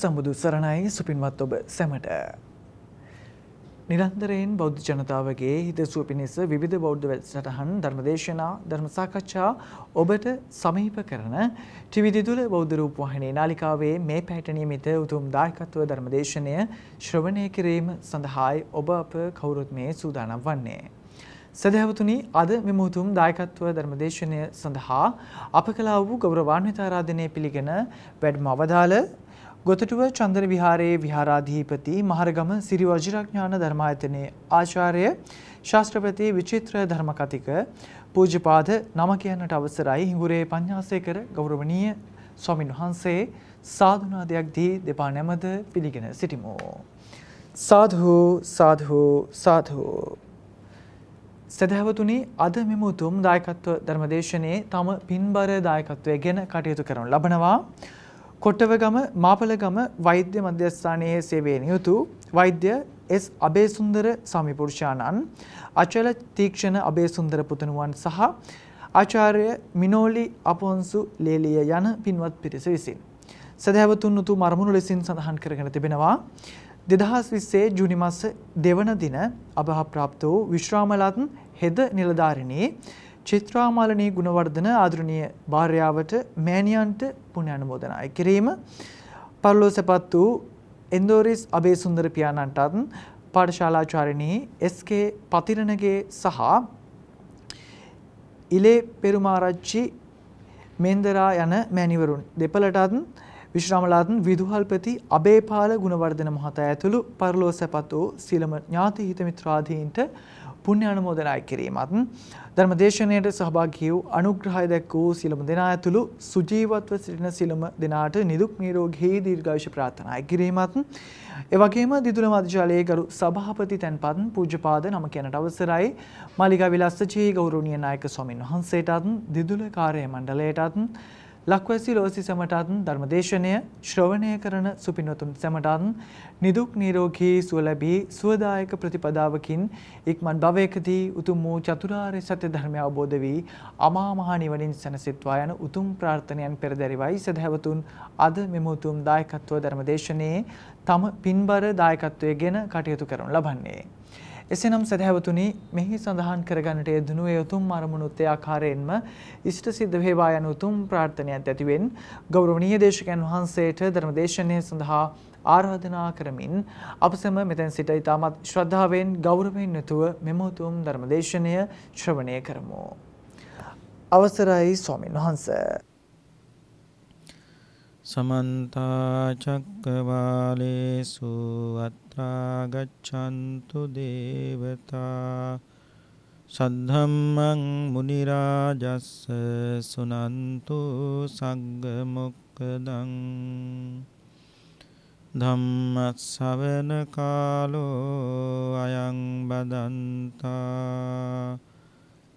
සම්බුදු සරණයි සුපින්වත් ඔබ සැමට. නිරන්තරයෙන් බෞද්ධ ජනතාවගේ හිතසුව පිණිස විධ බෞද්ධ වැඩසටහන් ධර්මදේශනා ධර්මසාකච්ඡා ඔබට සමහිප කරන ටිවිදිදුල බෞද්ධරූප වහනේ නාලිකාවේ මේ පැටනීමිත උතුම් දායකත්ව ධර්මදේශනය ශ්‍රවණය කිරීම සඳහායි ඔබ අප කවුරුත් මේ සූදානම් වන්නේ. සැදැවතුනි අද මෙමුතුම් දායකත්ව ධර්මදේශනය සඳහා අප කලා වූ ගෞරවාන්විත ආරාධනය පිළිගෙන වැඩම අවදාළ ගොතටුව චන්දන විහාරයේ විහාරාධිපති මහරගම සිරි වජිරඥාන ධර්මායතනයේ ආචාර්ය ශාස්ත්‍රපති විචිත්‍ර ධර්මකතික පූජපාද නම කියන්නට අවසරයි හිඟුරේ පඤ්ඤාසේකර ගෞරවනීය ස්වාමින් වහන්සේ සාධුනාදයක් දී දෙපා නැමද පිළිගෙන සිටිමු. සාධු සාධු සාධු සැදැවතුනි අද මෙම උතුම් දායකත්ව ධර්මදේශනයේ තම පින්බර දායකත්වය ගැන කටයුතු කරනු ලබනවා. කොටවගම මාපලගම වෛද්‍ය මධ්‍යස්ථානයේ සේවයෙන් යුතු වෛද්‍ය එස් අබේසුන්දර සමිපුරුෂාණන් අචල තීක්ෂණ අබේසුන්දර පුතණුවන් සහ ආචාර්ය මිනෝලි අපොන්සු ලේලිය යන පින්වත් පිරිස විසින් සදහැවතුන් උතු මරමුණු ලෙසින් සඳහන් කරගෙන තිබෙනවා දෙදහස් විස්සේ ජුනි මස දෙවන දින අභහ ප්‍රාප්ත වූ විශ්‍රාමලත් හෙද නිලධාරිණී චිත්‍රාමාලනී ගුණවර්ධන ආදරණීය භාර්යාවට මෑණියන්ට පුණ්‍ය අනුමෝදනා කිරීම පරලෝසපත් වූ එන්දෝරිස් අබේසුන්දර පියාණන්ටත් පාඨශාලාචාරිණී එස්.කේ. පතිරණගේ සහ ඉලේ පෙරුමාරච්චි මෙන්දරා යන මෑණිවරුන් දෙපළටත් විශ්‍රාමලාත් විදුහල්පති අබේපාල ගුණවර්ධන මහතා ඇතුළු පරලෝසපත් වූ සීලම ඥාති හිත මිත්‍රාදීන්ට පුුණ්‍යානමෝදනාය කිරීමත්. ධර්මදේශනයට සහභාගියවූ අනුග්‍රහය දැක් වූ සිලම දෙනා ඇතුළු සුජීවත්ව සිටින සිලම දෙනාට නිදුක් නීරෝගහි දීර්ගාශ ප්‍රාථනාය කිරීමත්. එවගේම දිදුල මධජාලයේ ගරු සභහපති තැන්පත් පූජපාද නම කියනට අවසරයි මලික විලස්සජී ගෞරුණිය නායක ස්වමින් වහන්සේටත් දිදුල කාරය මණ්ඩලයටත්. ලක්වැසි රෝසි සැමටත් ධර්මදේශනය ශ්‍රවණය කරන සුපිනොතුන් සැමටත් නිදුක් නිරෝගී සුව ලැබී සුවදායක ප්‍රතිපදාවකින් ඉක්මන් භවයකදී උතුම් වූ චතුරාර්ය සත්‍ය ධර්මය අවබෝධ වී අමා මහ නිවනින් සැනසෙත්වා යන උතුම් ප්‍රාර්ථනයන් පෙරදරිවයි සදහැවතුන් අද මෙම උතුම් දායකත්ව ධර්මදේශනයේ තම පින්බර දායකත්වයේගෙන කටයුතු කරනු ලබන්නේ එසේනම් සදහැවතුනි මෙහි සඳහන් කරගන්නට යෙදුණු ඒ උතුම් අරමුණුත් ඒ ආකාරයෙන්ම ඉෂ්ට සිද්ධ වේවා යන උතුම් ප්‍රාර්ථනයත් ඇතිවෙන් ගෞරවනීය දේශකයන් වහන්සේට ධර්මදේශනය සඳහා ආරාධනා කරමින් අප සැම මෙතෙන් සිට ඉතාමත් ශ්‍රද්ධාවෙන් ගෞරවයෙන් යුතුව මෙම උතුම් ධර්මදේශනය ශ්‍රවණය කරමු. අවසරයි ස්වාමින් වහන්සේ සමන්තාචක්කවාලේසු අත්‍රාගච්ඡන්තු දේවතා සද්ධම්මං මුනිරාජස්ස සුනන්තු සග්ගමොක්කදං ධම්මත් සවන කාලෝ අයං බදන්තා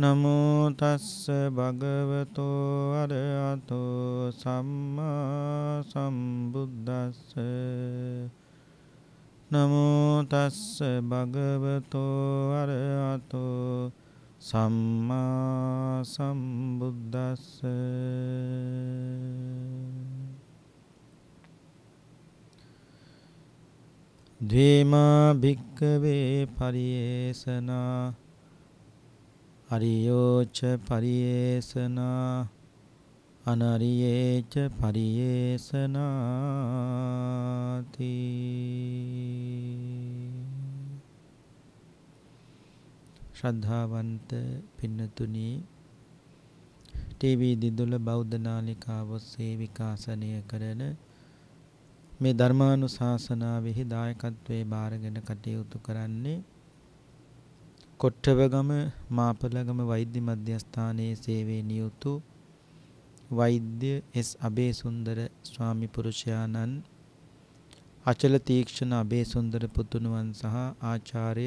නමෝ තස්ස භගවතෝ අරහතෝ සම්මා සම්බුද්දස්ස නමෝ තස්ස භගවතෝ අරහතෝ සම්මා සම්බුද්දස්ස ධේමා භික්කවේ පරියේසනා අරියෝච පරියේසනා අනරියේච පරියේසනාති ශ්‍රද්ධාවන්ත පින්නතුනි ටීවී දිදුල බෞද්ධ නාලිකාව ඔස්සේ විකාශනය කරන මේ ධර්මානුශාසනාවෙහි දායකත්වයේ බාරගෙන කටයුතු කරන්නේ කොට්ටවගම මාපලගම වෛද්‍ය මධ්‍යස්ථානයේ සේවයේ නියුතු වෛද්‍ය එස් අබේසුන්දර ස්වාමි පුරුෂයාණන් අචල තීක්ෂණ අබේසුන්දර පුතුණුවන් සහ ආචාර්ය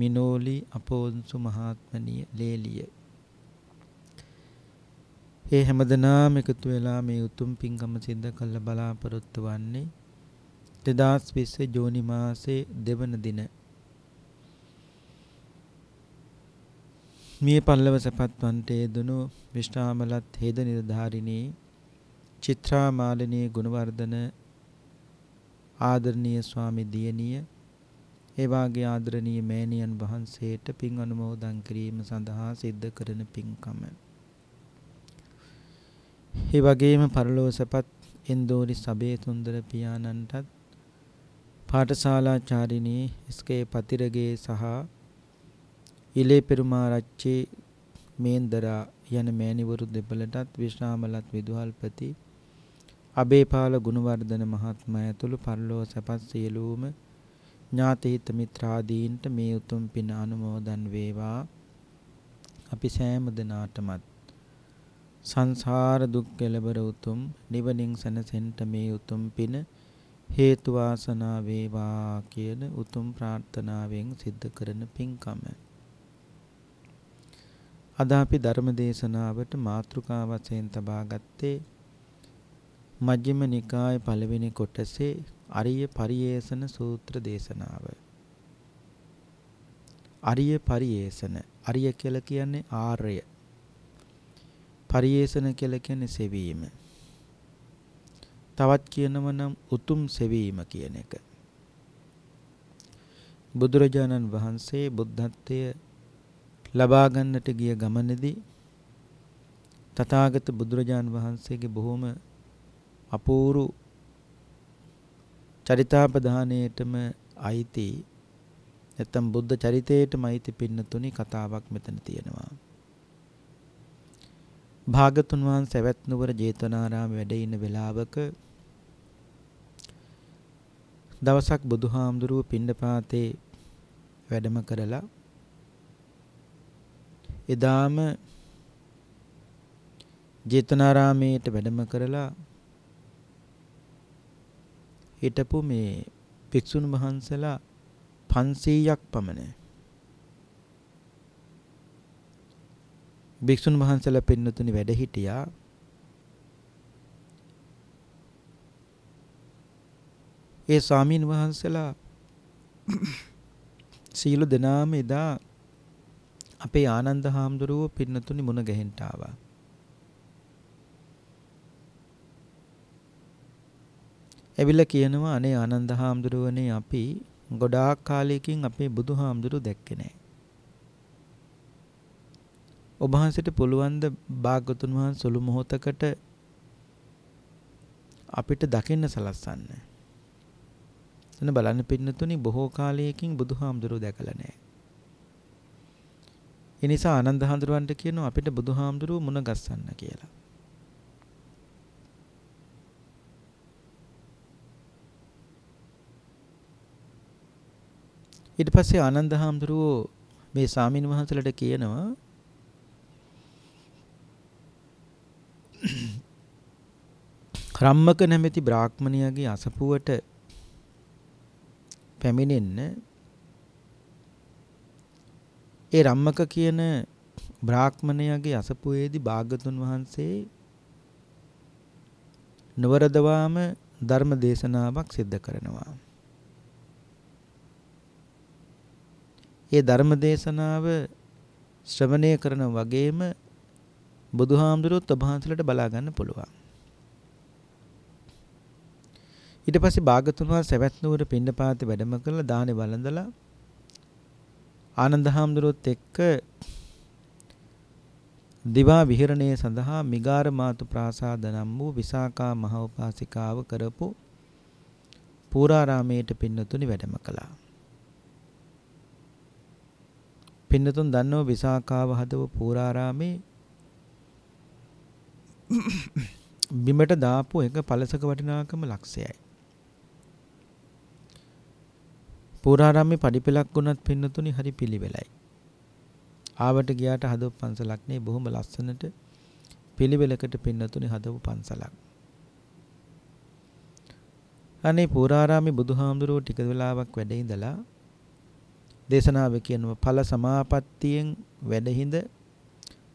මිනෝලි අපෝන්සු මහත්මනිය ලේලිය ඒ හැමදෙනාම එකතු වෙලා මේ උතුම් පින්කම සිද්ධ කළ බලාපොරොත්තු වන්නේ 2020 ජූනි මාසේ දෙවන දින මිය පල්ලව සැපත්වන්ටේ දුනු විශ්‍රාමලත් හේද නිර්ධාරිණී චිත්‍රා මාලිනී ගුණවර්ධන ආදරණීය ස්වාමි දියණිය ඒ වාගේ ආදරණීය මෑණියන් වහන්සේට පින් අනුමෝදන් කිරීම සඳහා සිද්ධ කරන පින්කම. ඒ වගේම පරලෝව සැපත් එන්දෝරි සබේ සුන්දර පියාණන්ටත් පාඨශාලාචාරිණී එස්.කේ. පතිරගේ සහ ඉලේ පෙරුමාරච්චේ මේන්දරා යන මෑණිවරු දෙපළටත් විශ්‍රාමලත් විදුහල්පති අබේපාල ගුණවර්ධන මහත්මයා ඇතුළු පරලෝ සැපත් සියලුම ඥාතිහිත මිත්‍රාදීන්ට මේ උතුම් පින අනුමෝදන් වේවා. අපි සෑම දෙනාටමත් සංසාර දුක් ගැලවර උතුම් නිවනින් සැනසෙන්න මේ උතුම් පින හේතු වාසනා වේවා කියන උතුම් ප්‍රාර්ථනාවෙන් සිද්ධ කරන පින්කම අද අපි ධර්ම දේශනාවට මාතෘකා වශයෙන් තබා ගත්තේ මජ්ක්‍ධිම නිකාය පළවෙනි කොටසේ අරිය පරියේෂණ සූත්‍ර දේශනාව. අරිය පරියේෂණ අරිය කියලා කියන්නේ ආර්ය. පරියේෂණ කියලා කියන්නේ සෙවීම. තවත් කියනවා නම් උතුම් සෙවීම කියන එක. බුදුරජාණන් වහන්සේ බුද්ධත්වයේ ලබා ගන්නට ගිය ගමනේදී තථාගත බුදුරජාන් වහන්සේගේ බොහොම අපූරු චරිතාපදානයටම අයිති නැත්තම් බුද්ධ චරිතයටම අයිති පින්නතුනි කතාවක් මෙතන තියෙනවා. භාගතුන් වහන්සේ වැත් නුවර ජේතවනාරාම වැඩ ඉන්න වෙලාවක දවසක් බුදුහාමුදුරුව පින්නපාතේ වැඩම කරලා එදාම ජේතනාරාමයට වැඩම කරලා හිටපු මේ භික්ෂුන් වහන්සලා 500ක් පමණ භික්ෂුන් වහන්සලා පින්නතුනි වැඩ හිටියා ඒ ස්වාමීන් වහන්සලා සීල දනාම එදා අපේ ආනන්ද හාමුදුරුව පින්නතුනි මුණ ගැහෙන්න ආවා. ඇවිල්ලා කියනවා අනේ ආනන්ද හාමුදුරුවනේ අපි ගොඩාක් කාලයකින් අපේ බුදු හාමුදුරුව දැක්කේ නැහැ. ඔබ වහන්සේට පුළුවන් ද භාග්‍යතුන් වහන්සේ සුළු මොහොතකට අපිට දකින්න සලස්සන්න. එතන බලන්න පින්නතුනි බොහෝ කාලයකින් බුදුහාමුදුරුව දැකලා නැහැ. ඒ නිසා ආනන්ද හඳුරවන්ට කියනවා අපිට බුදුහාමුදුරුව මුණ ගස්සන්න කියලා. ඊට පස්සේ ආනන්ද හාමුදුරුව මේ සාමින වහන්සලට කියනවා රම්මක නැමැති බ්‍රාහ්මණයාගේ අසපුවට පැමිණෙන්න ඒ රම්මක කියන බ්‍රාහ්මණයාගේ අසපුවේදී භාගතුන් වහන්සේ නවරදවාම ධර්ම දේශනාවක් සිද්ධ කරනවා. ඒ ධර්ම දේශනාව ශ්‍රවණය කරන වගේම බුදුහාමුදුරුවෝ තබහන්සලට බලා ගන්න පුළුවන්. ඊට පස්සේ භාගතුන් වහන්සේ සවැත් නුවර පින්නපාතේ වැඩම කරලා දානේ වළඳලා ආනන්ද හාමුදුරුවොත් එක්ක දිවා විහරණය සඳහා මිගාර මාතු ප්‍රාසාද නම් වූ විසාකා මහ උපාසිකාව කරපු පූරාරාමයට පින්නතුනි වැඩම කළා. පින්නතුන් දන්නෝ විසාකාව හදව පූරාරාමේ බිමට දාපු එක පළසක වටිනාකම ලක්ෂයයි. පූරාරාමේ පඩිපෙලක් වුණත් පින්නතුනි හරි පිළිවෙලයි. ආවට ගියාට හදව පන්සලක් නේ බොහොම ලස්සනට පිළිවෙලකට පින්නතුනි හදව පන්සලක්. අනේ පූරාරාමේ බුදුහාමුදුරුවෝ ටික වෙලාවක් වැඩ ඉඳලා දේශනාව කියනවා ඵල සමාපත්තියෙන් වැඩහිඳ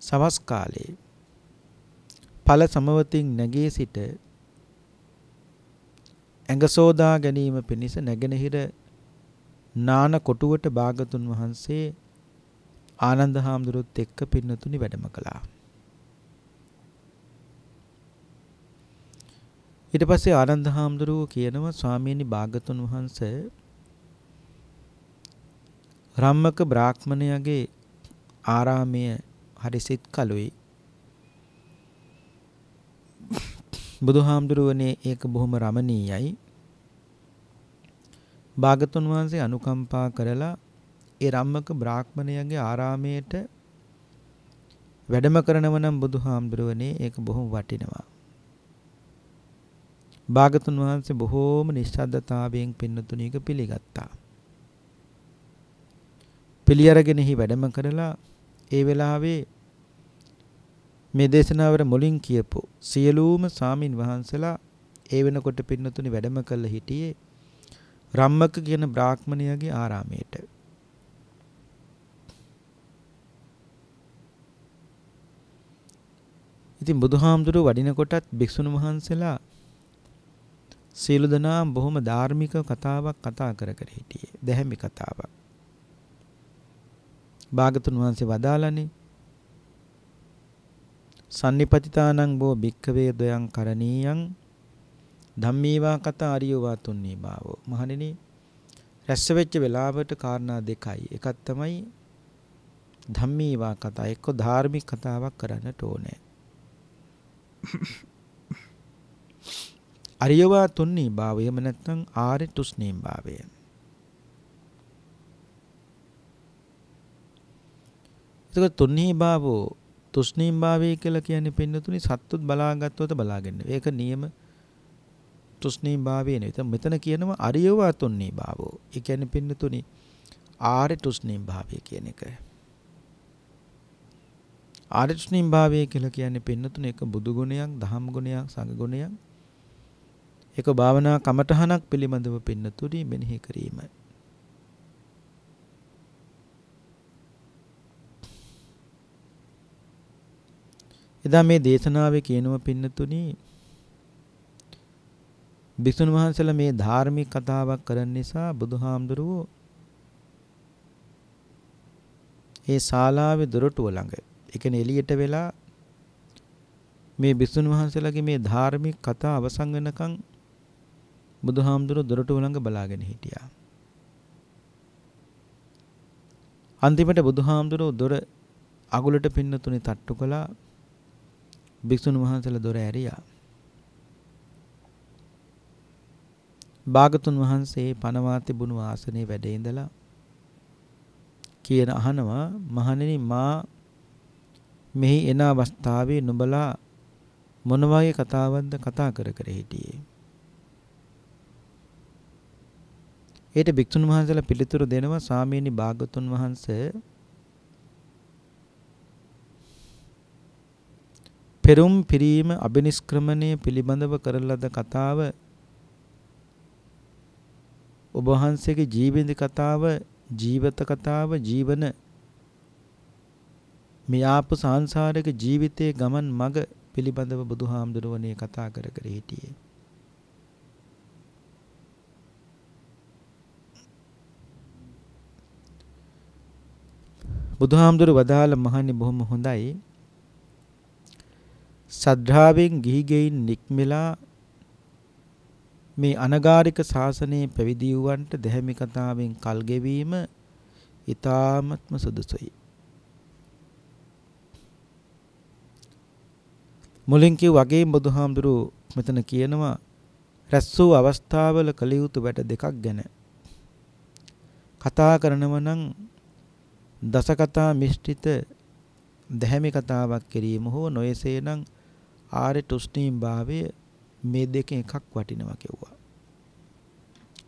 සවස් කාලයේ ඵල සමවතින් නැගී සිට ඇඟ සෝදා ගැනීම පිණිස නැගෙනහිර නාන කොටුවට භාගතුන් වහන්සේ ආනන්ද හාමුදුරුවොත් එක්ක පින්නතුනි වැඩම කළා. ඊට පස්සේ ආනන්ද හාමුදුරුවෝ කියනවා ස්වාමීනි භාගතුන් වහන්සේ රම්මක බ්‍රාහ්මණයාගේ ආරාමය හරිසිත් කලුයි. බුදුහාමුදුරුවනේ ඒක බොහොම රමණීයයි. භාගතුන් වහන්සේ අනුකම්පා කරලා ඒ රම්මක බ්‍රාහ්මණයගේ ආරාමයට වැඩම කරනව නම් බුදුහාමුදුරුවනේ ඒක බොහොම වටිනවා. භාගතුන් වහන්සේ බොහෝම නිශ්ශබ්දතාවයෙන් පින්නතුණි එක පිළිගත්තා. පිළිඅරගෙනෙහි වැඩම කරලා ඒ වෙලාවේ මේ දේශනාවට මුලින් කියපු සියලුම සාමින් වහන්සලා ඒ වෙනකොට පින්නතුණි වැඩම කළ හිටියේ රම්මක කියන බ්‍රාහ්මණයාගේ ආරාමයට. ඉතින් බුදුහාමුදුරුව වඩිනකොටත් භික්ෂුන් වහන්සේලා සීල දනා බොහොම ධාර්මික කතාවක් කතා කර කර හිටියේ. දැහැමි කතාවක්. භාගතුන් වහන්සේ වදාළනේ සන්නිපතිතානං බෝ භික්ඛවේ දොයං කරණීයං ධම්මීවා කතා අරියෝවා තුන්නී බාවෝ. මහණෙනි රැස් වෙච්ච වෙලාවට කාරණා දෙකයි. එකක් තමයි ධම්මීවා කතා එක්ක ධාර්මික කතාවක් කරන්නට ඕනේ. අරියවා තුන්නී භාවය එහෙම නැත්නම් ආරි තුස්නීම් භාවය. එතකොට තුන්නී භාවෝ තුස්නීම් භාවය කියලා කියන්නේ පින්නතුනි සත්තුත් බලාගත්තොත බලාගන්න. ඒක නියම තුෂ්ණී භාවය නෙවෙයි. මෙතන කියනවා අරියවා තුන්නී භාවෝ. ඒ කියන්නේ පින්නතුනි ආර්ය තුෂ්ණී භාවය කියන එක. ආර්ය තුෂ්ණී භාවය කියලා කියන්නේ පින්නතුනි එක බුදු ගුණයක්, දහම් ගුණයක්, සංඝ ගුණයක්. ඒක භාවනා කමඨහනක් පිළිබඳව පින්නතුනි මෙනෙහි කිරීම. එදා මේ දේශනාවේ කියනවා පින්නතුනි භික්ෂුන් වහන්සේලා මේ ධාර්මික කතාවක් කරන නිසා බුදුහාමුදුරුවෝ ඒ ශාලාවේ දොරටුව ළඟ ඒ කියන්නේ එළියට වෙලා මේ භික්ෂුන් වහන්සේලාගේ මේ ධාර්මික කතා අවසන් වෙනකන් බුදුහාමුදුරුවෝ දොරටුව ළඟ බලාගෙන හිටියා. අන්තිමට බුදුහාමුදුරුවෝ දොර අගුලට පින්න තුනේ තට්ටු කළා භික්ෂුන් වහන්සේලා දොර ඇරියා. භාගතුන් වහන්සේ පනවා තිබුණු ආසනේ වැඩ ඉඳලා කියන අහනවා මහණෙනි මා මෙහි එන අවස්ථාවේ නුඹලා මොන වගේ කතාවක්ද කතා කර කර හිටියේ ඒට භික්ෂුන් වහන්සේලා පිළිතුරු දෙනවා සාමීනි භාගතුන් වහන්සේ පෙරුම් පිරීම අබිනිෂ්ක්‍රමණය පිළිබඳව කරලද කතාව ඔබ වහන්සේගේ ජීවිත කතාව ජීවිත කතාව ජීවන මේ ආපු සංසාරික ජීවිතයේ ගමන් මඟ පිළිබඳව බුදුහාමුදුරුවනේ කතා කර කර හිටියේ. බුදුහාමුදුරු වදාළ මහන්නේ බොහොම හොඳයි. සද්ධාවෙන් ගිහිගෙයින් නික්මලා මේ අනගාരിക ශාසනයේ පැවිදි වූවන්ට දැහැමි කතාවෙන් කල් ගෙවීම ඊ타ත්ම සුදුසුයි. මුලින් කිව් වගේ බුදුහාමුදුරු මෙතන කියනවා රැස් වූ අවස්ථාවල කළ යුතු වැඩ දෙකක් ගැන. කතා කරනව නම් දසකතා මිශ්‍රිත දැහැමි කතාවක් කිරීම හෝ නොයසේනම් ආර්ය තුෂ්ණීම් භාවයේ මේ දෙකෙන් එකක් වටිනවා කිව්වා.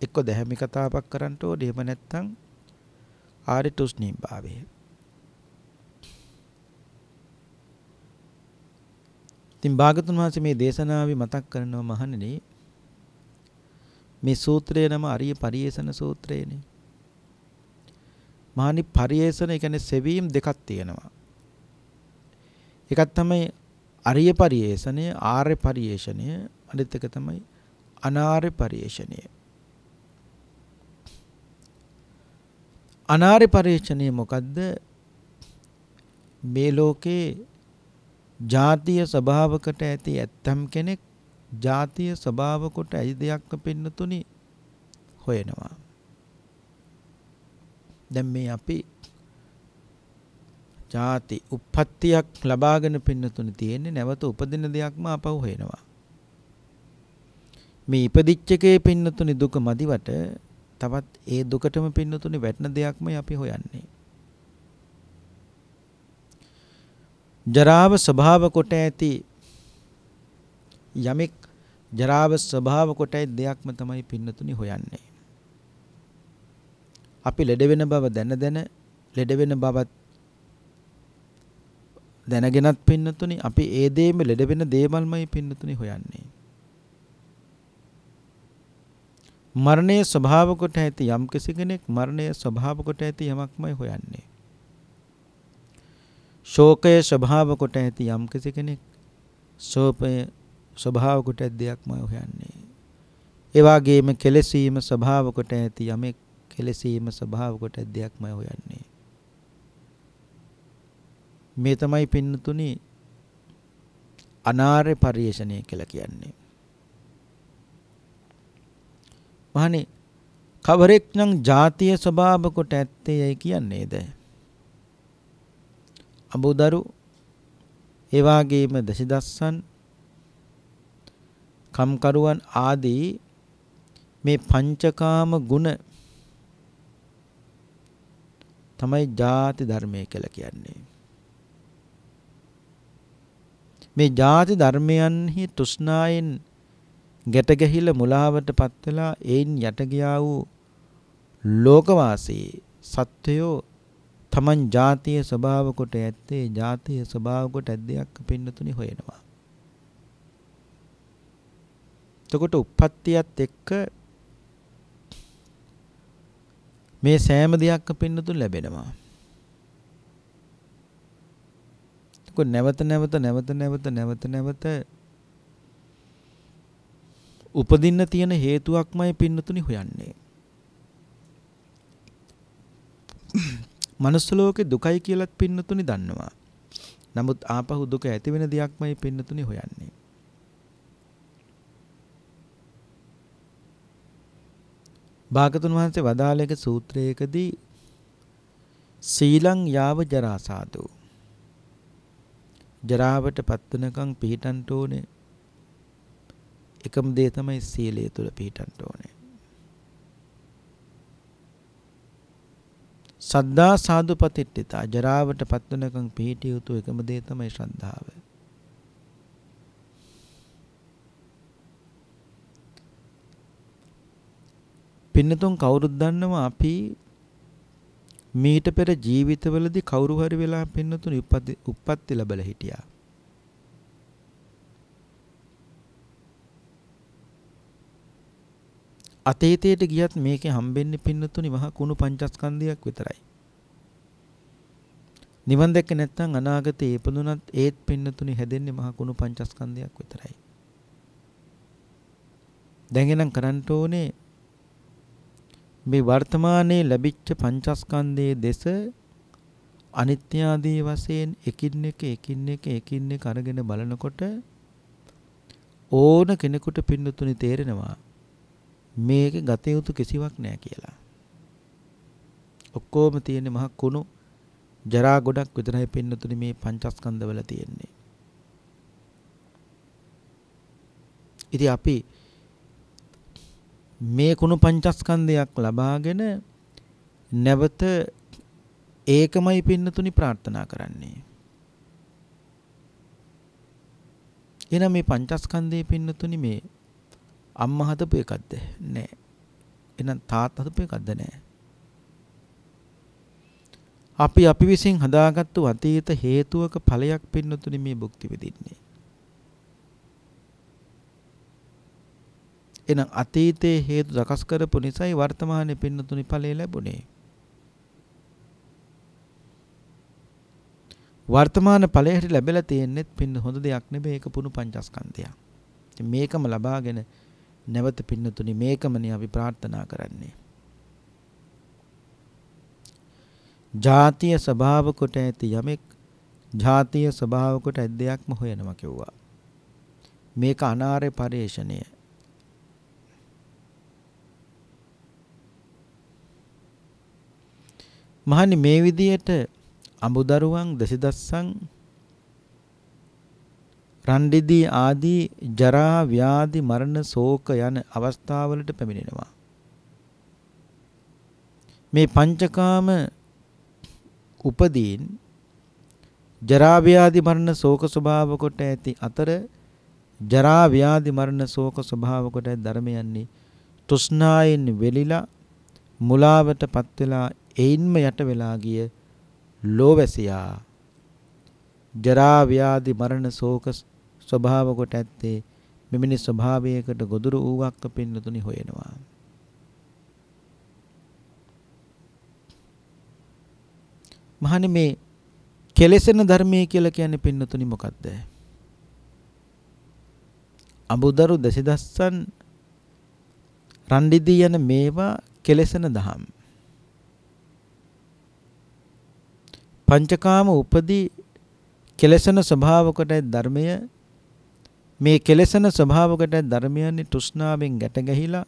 එක්ක දැහැමි කතාවක් කරන්න ඕනේ එහෙම නැත්නම් ආරි තුස්නී භාවය. ඉතින් භාගතුන් වහන්සේ මේ දේශනාවේ මතක් කරනවා මහණෙනි මේ සූත්‍රය නම අරිය පරියේෂණ සූත්‍රයනේ. මහනි පරියේෂණ ඒ කියන්නේ සෙවීම් දෙකක් තියෙනවා. එකක් තමයි අරිය පරියේෂණය ආර්ය පරියේෂණය අනිත් එක තමයි අනාර්ය පරිේශණය. අනාර්ය පරිේශණය මොකද්ද? මේ ලෝකේ ජාතිය ස්වභාවකට ඇති ඇත්තම් කෙනෙක් ජාතිය ස්වභාව කොට ඇයි දෙයක්ම පින්නතුනි හොයනවා. දැන් මේ අපි ජාති උප්පත්තියක් ලබාගෙන පින්නතුනි තියෙන්නේ නැවත උපදින දෙයක්ම අපව හොයනවා. මේ ඉපදිච්ච එකේ පින්නතුනි දුක මදිවට තවත් ඒ දුකටම පින්නතුනි වැටෙන දෙයක්මයි අපි හොයන්නේ. ජරාව ස්වභාව කොට ඇති යමෙක් ජරාව ස්වභාව කොට ඇති දෙයක්ම තමයි පින්නතුනි හොයන්නේ. අපි ලෙඩ වෙන බව දැන දැන ලෙඩ වෙන බවත් දැනගෙනත් පින්නතුනි අපි ඒ දේම ලෙඩ වෙන දේවල්මයි පින්නතුනි හොයන්නේ. මරණයේ ස්වභාව කොට ඇති යම් කෙනෙක් මරණයේ ස්වභාව කොට ඇති යමක්මයි හොයන්නේ. ශෝකයේ ස්වභාව කොට ඇති යම් කෙනෙක් ශෝපයේ ස්වභාව කොට ඇති දෙයක්මයි හොයන්නේ. ඒ වගේම කෙලෙසීම ස්වභාව කොට ඇති යමෙක් කෙලෙසීම ස්වභාව කොට ඇති දෙයක්මයි හොයන්නේ. මේ තමයි පින්නතුනි අනාර්ය පරිේශණය කියලා කියන්නේ. මහනි කවරෙක්නම් ජාතිය ස්වභාව කොට ඇත්තේ යයි කියන්නේද? අඹදරු ඒ වගේම දසිදස්සන් කම්කරුවන් ආදී මේ පංචකාම ගුණ තමයි ಜಾති ධර්මය කියලා කියන්නේ. මේ ಜಾති ධර්මයන්හි තෘෂ්ණාවෙන් ගැට ගැහිලා මුලාවට පත් වෙලා ඒන් යට ගියා වූ ලෝකවාසී සත්වයෝ තමන් ජාතිය ස්වභාව කොට ඇත්තේ ජාතිය ස්වභාව කොට ඇද්දයක් පින්නතුනි හොයනවා. එතකොට උප්පත්තියත් එක්ක මේ සෑම දෙයක් පින්නතුන් ලැබෙනවා. එතකොට නැවත නැවත නැවත නැවත නැවත නැවත උපදින්න තියෙන හේතුවක්මයි පින්නතුනි හොයන්නේ. මනුස්ස ලෝකේ දුකයි කියලත් පින්නතුනි දන්නවා. නමුත් ආපහු දුක ඇති වෙන දෙයක්මයි පින්නතුනි හොයන්නේ. භාගතුන් වහන්සේ වදාළේක සූත්‍රයකදී සීලං යාව ජරාසාදු ජරාවට පත්වනකම් පිහිටන්ට ඕනේ එකම දේ තමයි සීලය තුළ පිහිටන්ට ඕනේ. සද්දා සාදු පතිට්ඨිතා ජරාවට පත්වනකම් පිහිටිය යුතු එකම දේ තමයි ශ්‍රද්ධාව. පින්නතුන් කවුරුත් දන්නවා අපි මීට පෙර ජීවිතවලදී කවුරු හරි වෙලා පින්නතුන් උප්පත්ති ලැබලා හිටියා. අතීතයට ගියත් මේකේ හම්බෙන්නේ පින්නතුනි මහා කුණු පංචස්කන්ධයක් විතරයි. නිවන් දැක්ක නැත්නම් අනාගතේ ඉපදුනත් ඒත් පින්නතුනි හැදෙන්නේ මහා කුණු පංචස්කන්ධයක් විතරයි. දැන් එනම් කරන්න ඕනේ මේ වර්තමානයේ ලැබිච්ච පංචස්කන්ධයේ දෙස අනිත්‍ය ආදී වශයෙන් එකින් එක එකින් එක එකින් එක අරගෙන බලනකොට ඕන කෙනෙකුට පින්නතුනි තේරෙනවා මේකේ ගත යුතු කිසිවක් නැහැ කියලා. ඔක්කොම තියෙන්නේ මහ කුණු ජරා ගොඩක් විතරයි පින්නතුනි මේ පංචස්කන්ධවල තියෙන්නේ. ඉතින් අපි මේ කුණු පංචස්කන්ධයක් ලබාගෙන නැවත ඒකමයි පින්නතුනි ප්‍රාර්ථනා කරන්නේ. එනම් මේ පංචස්කන්ධයේ පින්නතුනි මේ අම්මා හදපු එකක්ද නෑ එහෙනම් තාත්තා හදපු එකක්ද නෑ අපි අපි විසින් හදාගත්තු අතීත හේතුවක ඵලයක් පින්නතුනි මේ භුක්ති විඳින්නේ එහෙනම් අතීතයේ හේතු දකස් කරපු නිසායි වර්තමානයේ පින්නතුනි ඵලය ලැබුණේ වර්තමාන ඵලයට ලැබෙලා තියෙන්නේ පින්න හොඳ දෙයක් නෙමෙයි ඒක පුණු පංචස්කන්ධයක්. මේකම ලබාගෙන නැවත පින්නතුනි මේකමනේ අපි ප්‍රාර්ථනා කරන්නේ. ජාතිය ස්වභාව කොට ඇති යමෙක් ජාතිය ස්වභාව කොට ඇත් දෙයක්ම හොයනවා කිව්වා. මේක අනාරේ පරිේශණය. මහනි මේ විදියට අඹදරුවන් දසිදස්සන් රන්දිදී ආදී ජරා ව්‍යාධි මරණ ශෝක යන අවස්ථාවලට පැමිණෙනවා. මේ පංචකාම උපදීන් ජරා ව්‍යාධි මරණ ශෝක ස්වභාව කොට ඇති අතර ජරා ව්‍යාධි මරණ ශෝක ස්වභාව කොට ධර්මයන්නේ තෘෂ්ණායෙන් වෙලිලා මුලාවටපත් වෙලා එයින්ම යට වෙලා ගිය ලෝවැසියා ජරා ව්‍යාධි මරණ ශෝක ස්වභාව කොට ඇත්තේ මෙමිනි ස්වභාවයකට ගොදුරු වූවක් පින්නතුනි හොයනවා. මහනි මේ කෙලෙසෙන ධර්මයේ කියලා කියන්නේ පින්නතුනි මොකද්ද? අඹුදරු දසිදස්සන් රන්දිදී යන මේවා කෙලෙසන දහම්. පංචකාම උපදී කෙලෙසන ස්වභාවකටයි ධර්මය මේ කෙලෙසන ස්වභාවකට ධර්මයන්නේ තෘෂ්ණාවෙන් ගැට ගැහිලා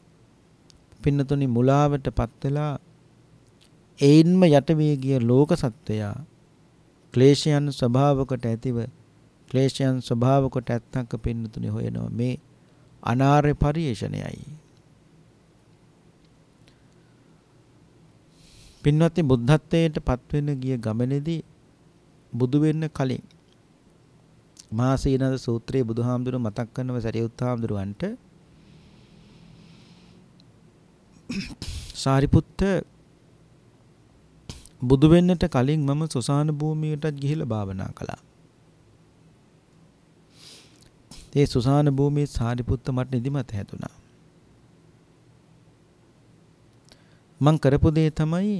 පින්නතුනි මුලාවටපත් වෙලා ඒින්ම යටවේ ගිය ලෝක සත්වයා ක්ලේශයන් ස්වභාවකට ඇතිව ක්ලේශයන් ස්වභාවකට ඇත්තක පින්නතුනි හොයනවා මේ අනාර්ය පරිේශණයයි පින්වත්නි බුද්ධත්වයට පත්වෙන ගිය ගමනේදී බුදු වෙන්න කලින් මහා සීනද සූත්‍රයේ බුදුහාමුදුරුවෝ මතක් කරනව සරියුත් හාමුදුරුවන්ට සාරිපුත්ත බුදු වෙන්නට කලින් මම සුසාන භූමියටත් ගිහිල්ලා භාවනා කළා. ඒ සුසාන භූමියේ සාරිපුත්ත මට නිදිමත හැදුනා. මං කරපු දේ තමයි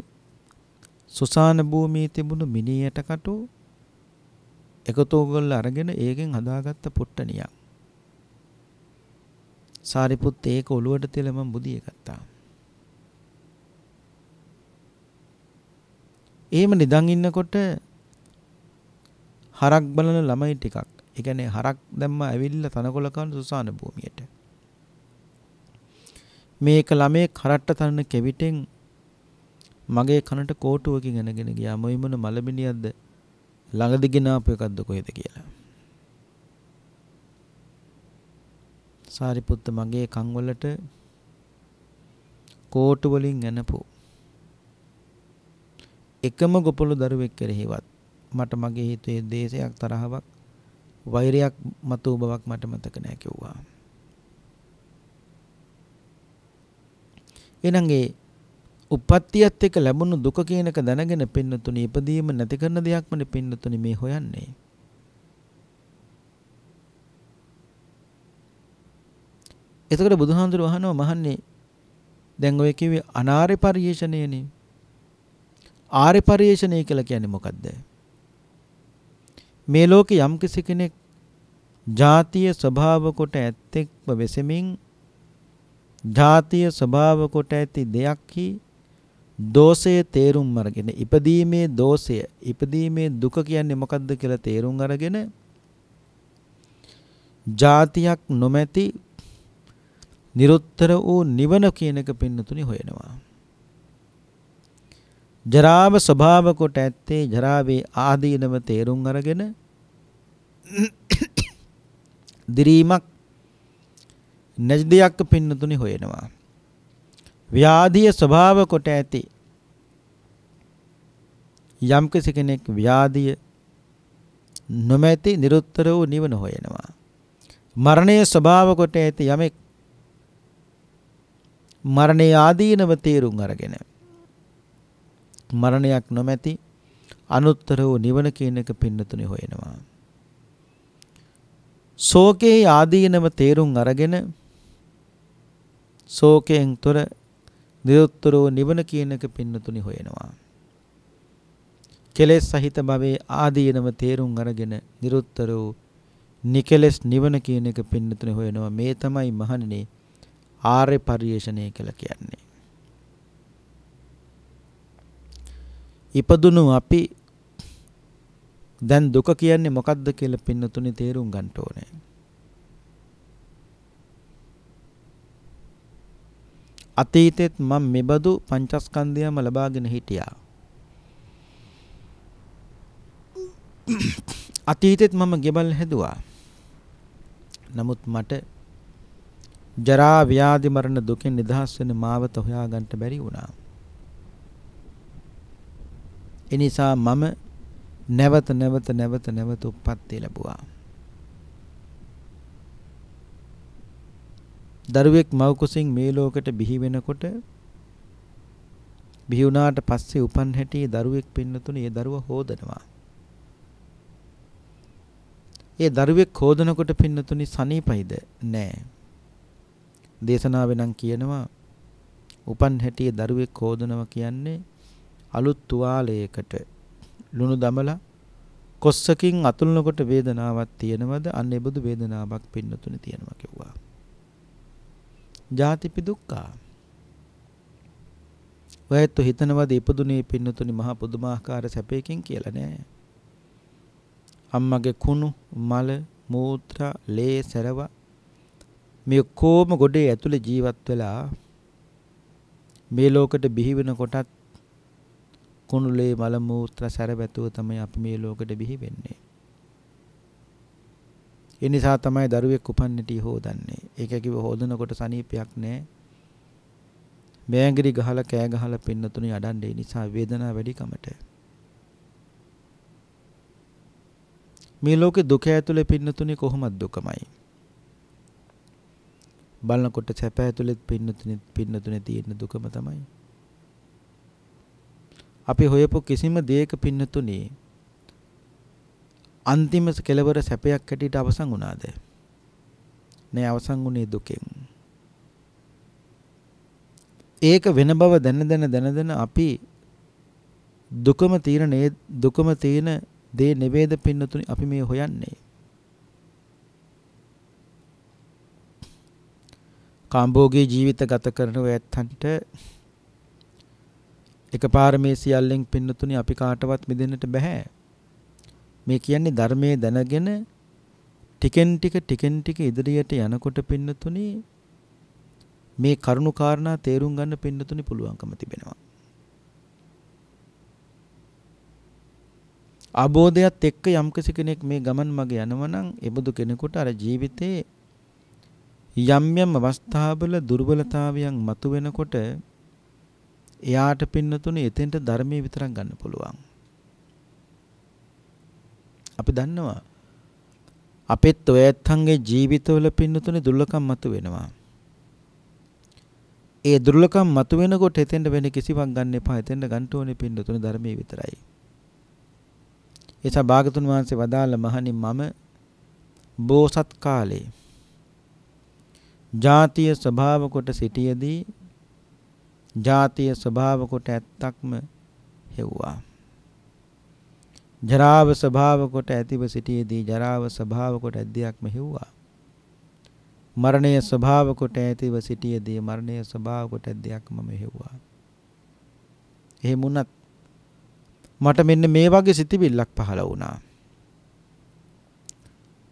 සුසාන භූමියේ තිබුණු මිනියට කටෝ එකතු කරලා අරගෙන ඒකෙන් හදාගත්ත පුට්ටනියක්. සාරිපුත් ඒක ඔළුවට තියලා මම බුදිය ගත්තා. එහෙම නිදන් ඉන්නකොට හරක් බලන ළමයි ටිකක්. ඒ කියන්නේ හරක් දැම්ම ඇවිල්ලා තනකොළ කන සුසාන භූමියට. මේක ළමයේ කරට්ට තනන කෙවිතෙන් මගේ කනට කෝටුවකින් අනගෙන ගියා. මොයිමන මලබිනියක්ද ළඟදි ගෙනාපු එකක්ද කොහෙද කියලා. සාරිපුත්ත මගේ කන් වලට කෝටු වලින් ඇනපු එකම ගොපළු දරුවෙක් කෙරෙහිවත් මට මගේ හිතේ දේශයක් තරහවක් වෛරයක් මතු බවක් මට මතක නෑ කිව්වා. එනංගේ උපත්තියත් එක්ක ලැබුණු දුක කියනක දැනගෙන පින්නතුනි ඉපදීම නැති කරන දෙයක්මනේ පින්නතුනි මේ හොයන්නේ. එතකොට බුදුහාඳුර වහනවා මහන්නේ දැන් ඔය කිව්වේ අනාර්ය පරිේශණයනේ. ආර්ය පරිේශණය කියලා කියන්නේ මොකද්ද? මේ ලෝකේ යම් කෙනෙක් ජාතිය ස්වභාව කොට ඇත්තෙක්ව වෙසෙමින් ජාතිය ස්වභාව කොට ඇති දෙයක් හි දෝෂයේ තේරුම් අරගෙන ඉපදීමේ දෝෂය ඉපදීමේ දුක කියන්නේ මොකද්ද කියලා තේරුම් අරගෙන જાතියක් නොමැති නිරුත්තර වූ නිවන කියන එක පින්නතුනි හොයනවා. ජරාව ස්වභාව කොට ඇත්තේ ජරාවේ ආදීනම තේරුම් අරගෙන දිරීමක් නැජ්දයක් පින්නතුනි හොයනවා. ව්‍යාධිය ස්වභාව කොට ඇති යම් කෙනෙක් ව්‍යාධිය නොමැති නිරුත්තර වූ නිවන හොයනවා මරණයේ ස්වභාව කොට ඇති යමෙක් මරණයේ ආදීනව තේරුම් අරගෙන මරණයක් නොමැති අනුත්තර වූ නිවන කියන එක පින්නතුනේ හොයනවා ශෝකේ ආදීනව තේරුම් අරගෙන ශෝකයෙන් තොර නිරොත්තරෝ නිවන කියන එක පින්නතුනි හොයනවා. කෙලෙස් සහිත භවයේ ආදීනම තේරුම් අරගෙන නිරොත්තරෝ නිකලෙස් නිවන කියන එක පින්නතුනි හොයනවා. මේ තමයි මහණෙනි ආර්ය පරිේශණය කියලා කියන්නේ. ඉපදුණු අපි දැන් දුක කියන්නේ මොකක්ද කියලා පින්නතුනි තේරුම් ගන්න ඕනේ. අතීතෙත් මම මෙබඳු පංචස්කන්ධයම ලබාගෙන හිටියා. අතීතෙත් මම ගෙබල් හැදුවා. නමුත් මට ජරා ව්‍යාධි මරණ දුකෙන් නිදහස් වෙන මාවත හොයාගන්න බැරි වුණා. එනිසා මම නැවත නැවත නැවත නැවත උප්පත්ති ලැබුවා. දරුවෙක් මව කුසින් මේ ලෝකෙට බිහි වෙනකොට බිහි වුණාට පස්සේ උපන් හැටි දරුවෙක් පින්නතුනේ ඒ දරුවා හොදනවා. ඒ දරුවෙක් හොදනකොට පින්නතුනි සනීපයිද? නෑ. දේශනාවේ නම් කියනවා උපන් හැටි දරුවෙක් හොදනවා කියන්නේ අලුත් තුවාලයකට ලුණු දමලා කොස්සකින් අතුලනකොට වේදනාවක් තියෙනවද? අන්න ඒ බඳු වේදනාවක් පින්නතුනි තියෙනවා කිව්වා. ජාතිපි දුක්ඛා. ඔයත් හිතනවාද ඉපදුනේ පින්නතුනි මහා පුදුමාකාර සැපයකින් කියලා නෑ. අම්මගේ කුණු, මල, මූත්‍රා, ලේ සරව මේ කොම ගොඩේ ඇතුලේ ජීවත් වෙලා මේ ලෝකෙට බිහි වෙනකොටත් කුණු ලේ මල මූත්‍රා සරව ඇතුව තමයි අපි මේ ලෝකෙට බිහි වෙන්නේ. ඒ නිසා තමයි දරුවෙක් උපන්නටි හොදන්නේ. ඒක කිව්ව හොදනකොට සනීපයක් නැහැ. බෑංගිරි ගහලා කෑ ගහලා පින්නතුණි අඩන්නේ නිසා වේදනාව වැඩි කමට. මේ ලෝකේ දුක ඇතුලේ පින්නතුණි කොහොමද දුකමයි. බලනකොට සැප ඇතුලෙත් පින්නතුණි පින්නතුණි තියෙන දුකම තමයි. අපි හොයපු කිසිම දෙයක පින්නතුණි අන්තිම කෙලවර සැපයක් හැටියට අවසන් වුණාද? නෑ අවසන් වුණේ දුකෙන්. ඒක වෙන බව දැන දැන දැන දැන අපි දුකම තියෙන දුකම තියෙන දේ නෙවෙයිද පින්නතුනි අපි මේ හොයන්නේ. කාම්බෝගේ ජීවිත ගත කරන ඇත්තන්ට එකපාර මේ සියල්ලෙන් පින්නතුනි අපි කාටවත් මිදෙන්නට බෑ. මේ කියන්නේ ධර්මයේ දැනගෙන ටිකෙන් ටික ටිකෙන් ටික ඉදිරියට යනකොට පින්නතුනි මේ කරුණු කාරණා තේරුම් ගන්න පින්නතුනි පුළුවන්කම තිබෙනවා. ආબોධයත් එක්ක යම්කිසි කෙනෙක් මේ ගමන් මග යනවා නම් එබඳු කෙනෙකුට අර ජීවිතේ යම් යම් අවස්ථාවල දුර්වලතාවයන් මතුවෙනකොට එයාට පින්නතුනේ එතෙන්ට ධර්මයේ විතරක් ගන්න පුළුවන්. අපි දන්නවා අපෙත් ඔය ඇත්තන්ගේ ජීවිතවල පින්නතුනේ දුර්ලකම් මතුවෙනවා. ඒ දුර්ලකම් මතුවෙනකොට එතෙන්ට වෙන කිසිවක් ගන්න එපා. එතෙන්ට ගන්න ඕනේ පින්නතුනේ ධර්මයේ විතරයි. එසා භාගතුන් වහන්සේ වදාළ මහනි මම බෝසත් කාලේ ජාතිය ස්වභාව කොට සිටියේදී ජාතිය ස්වභාව කොට ඇත්තක්ම හෙව්වා. ජරාව ස්වභාව කොට ඇතිව සිටියේදී ජරාව ස්වභාව කොට ඇද්දයක්ම හෙව්වා. මරණය ස්වභාව කොට ඇතිව සිටියේදී මරණය ස්වභාව කොට ඇද්දයක්ම මෙහෙව්වා. එහෙම වුණත් මට මෙන්න මේ වගේ සිතිවිල්ලක් පහළ වුණා.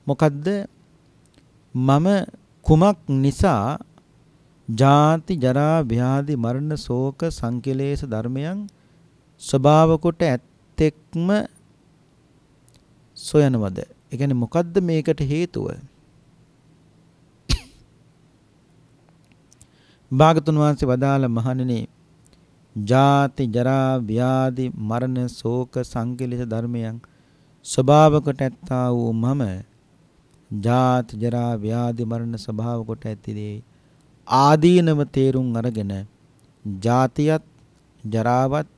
මොකද්ද? මම කුමක් නිසා ජාති ජරා ව්‍යාධි මරණ ශෝක සංකලේශ ධර්මයන් ස්වභාව කොට ඇත්තෙක්ම සොයනවද? ඒ කියන්නේ මොකද්ද මේකට හේතුව? භාගතුන් වහන්සේ වදාළ මහණෙනි ජාති ජරා ව්‍යාධි මරණ ශෝක සංකලිත ධර්මයන් ස්වභාව කොට ඇත්තා වූ මම ජාති ජරා ව්‍යාධි මරණ ස්වභාව කොට ඇතිදී ආදීනව තේරුම් අරගෙන ජාතියත් ජරාවත්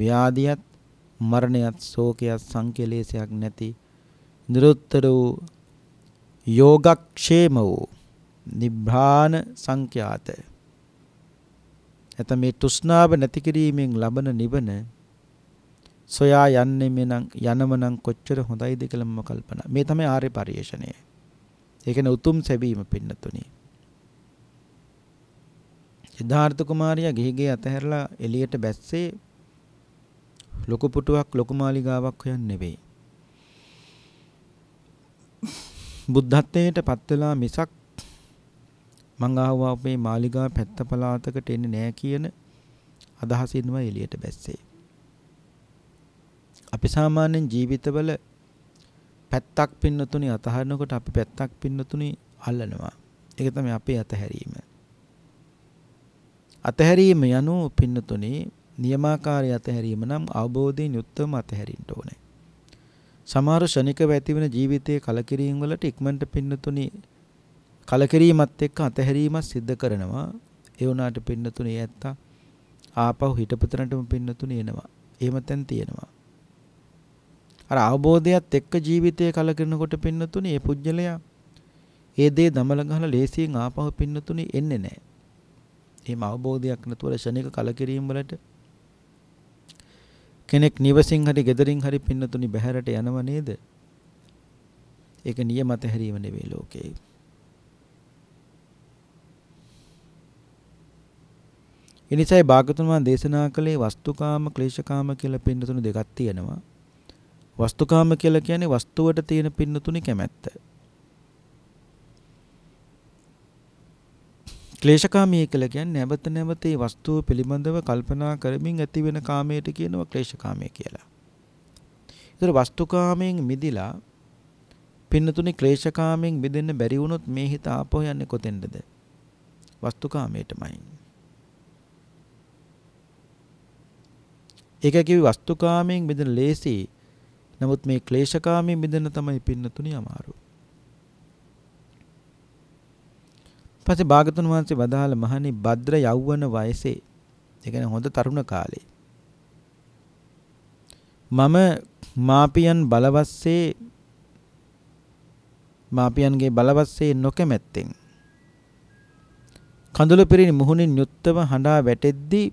ව්‍යාධියත් මරණයත් ශෝකයත් සංකලේශයක් නැති නිරුත්තර වූ යෝගක්ෂේම වූ නිබ්බාන සංඛ්‍යාත එතම මේ තෘෂ්ණාව නැති කිරීමෙන් ලබන නිවන සොයා යන්නේ මෙනම් යනමනම් කොච්චර හොඳයිද කියලා මම කල්පනා. මේ තමයි ආර්ය පරිශ්‍රණය. ඒ කියන්නේ උතුම් සැබීම පින්නතුනි. සිද්ධාර්ථ කුමාරයා ගිහිගේ අතහැරලා එළියට බැස්සේ ලොකු පුටුවක් ලොකු මාලිගාවක් හොයන් නෙවෙයි. බුද්ධත්වයට පත් වෙලා මිසක් මං ආවා අපේ මාලිගා පැත්ත පළාතකට එන්නේ නැහැ කියන අදහසින්ම එළියට බැස්සේ. අපි සාමාන්‍යයෙන් ජීවිතවල පැත්තක් පින්නතුණි අතහරිනකොට අපි පැත්තක් පින්නතුණි අල්ලනවා. ඒක තමයි අපේ අතහැරීම. අතහැරීම යනු පින්නතුණි නියමාකාරය අතහැරීම නම් අවබෝධයෙන් යුක්තව අතහැරින්න ඕනේ. සමහර ශනිකව ඇතිවන ජීවිතයේ කලකිරීම වලට ඉක්මනට පින්නතුනි කලකිරීමත් එක්ක අතහැරීමක් සිද්ධ කරනවා. ඒ වුණාට පින්නතුනි ඇත්ත ආපහු හිටපතනටම පින්නතුනි එනවා. එහෙම තැන් තියෙනවා. අර අවබෝධයත් එක්ක ජීවිතයේ කලකිරනකොට පින්නතුනි ඒ පුජ්‍යලයා ඒ දේ දමල ගහලා ලේසියෙන් ආපහු පින්නතුනි එන්නේ නැහැ. එහෙම අවබෝධයක් නැතුව ශනික කලකිරීම වලට කෙනෙක් නිවසින් හරි gederin හරි පින්නතුනි බහැරට යනව නේද? ඒක නියමත හැරීම නෙවෙයි ලෝකේ. එනිසායි භාගතුන් වහන්සේ දේශනා කළේ වස්තුකාම ක්ලේශකාම කියලා පින්නතුණු දෙකක් තියෙනවා. වස්තුකාම කියලා කියන්නේ වස්තුවට තියෙන පින්නතුණි කැමැත්ත. ක්ලේශකාමී කියලා කියන්නේ නැවත නැවත ඒ වස්තුව පිළිබඳව කල්පනා කරමින් ඇති වෙන කාමයට කියනවා ක්ලේශකාමී කියලා. ඒතර වස්තුකාමයෙන් මිදිලා පින්නතුනි ක්ලේශකාමයෙන් මිදෙන්න බැරි වුණොත් මේ හිත ආපහු යන්නේ කොතෙන්ද? වස්තුකාමයටමයි. ඒක කිවි වස්තුකාමයෙන් මිදෙන ලේසි. නමුත් මේ ක්ලේශකාමයෙන් මිදෙන්න තමයි පින්නතුනි අමාරුයි. පස්සේ භාගතුන් වහන්සේ වදාළ මහණි භද්‍ර යෞවන වයසේ ඒ කියන්නේ හොඳ තරුණ කාලේ මම මාපියන් බලවස්සේ මාපියන්ගේ බලවස්සේ නොකමැත්තෙන් කඳුළු පිරිනි මුහුණින් යුත්තව හඬා වැටෙද්දී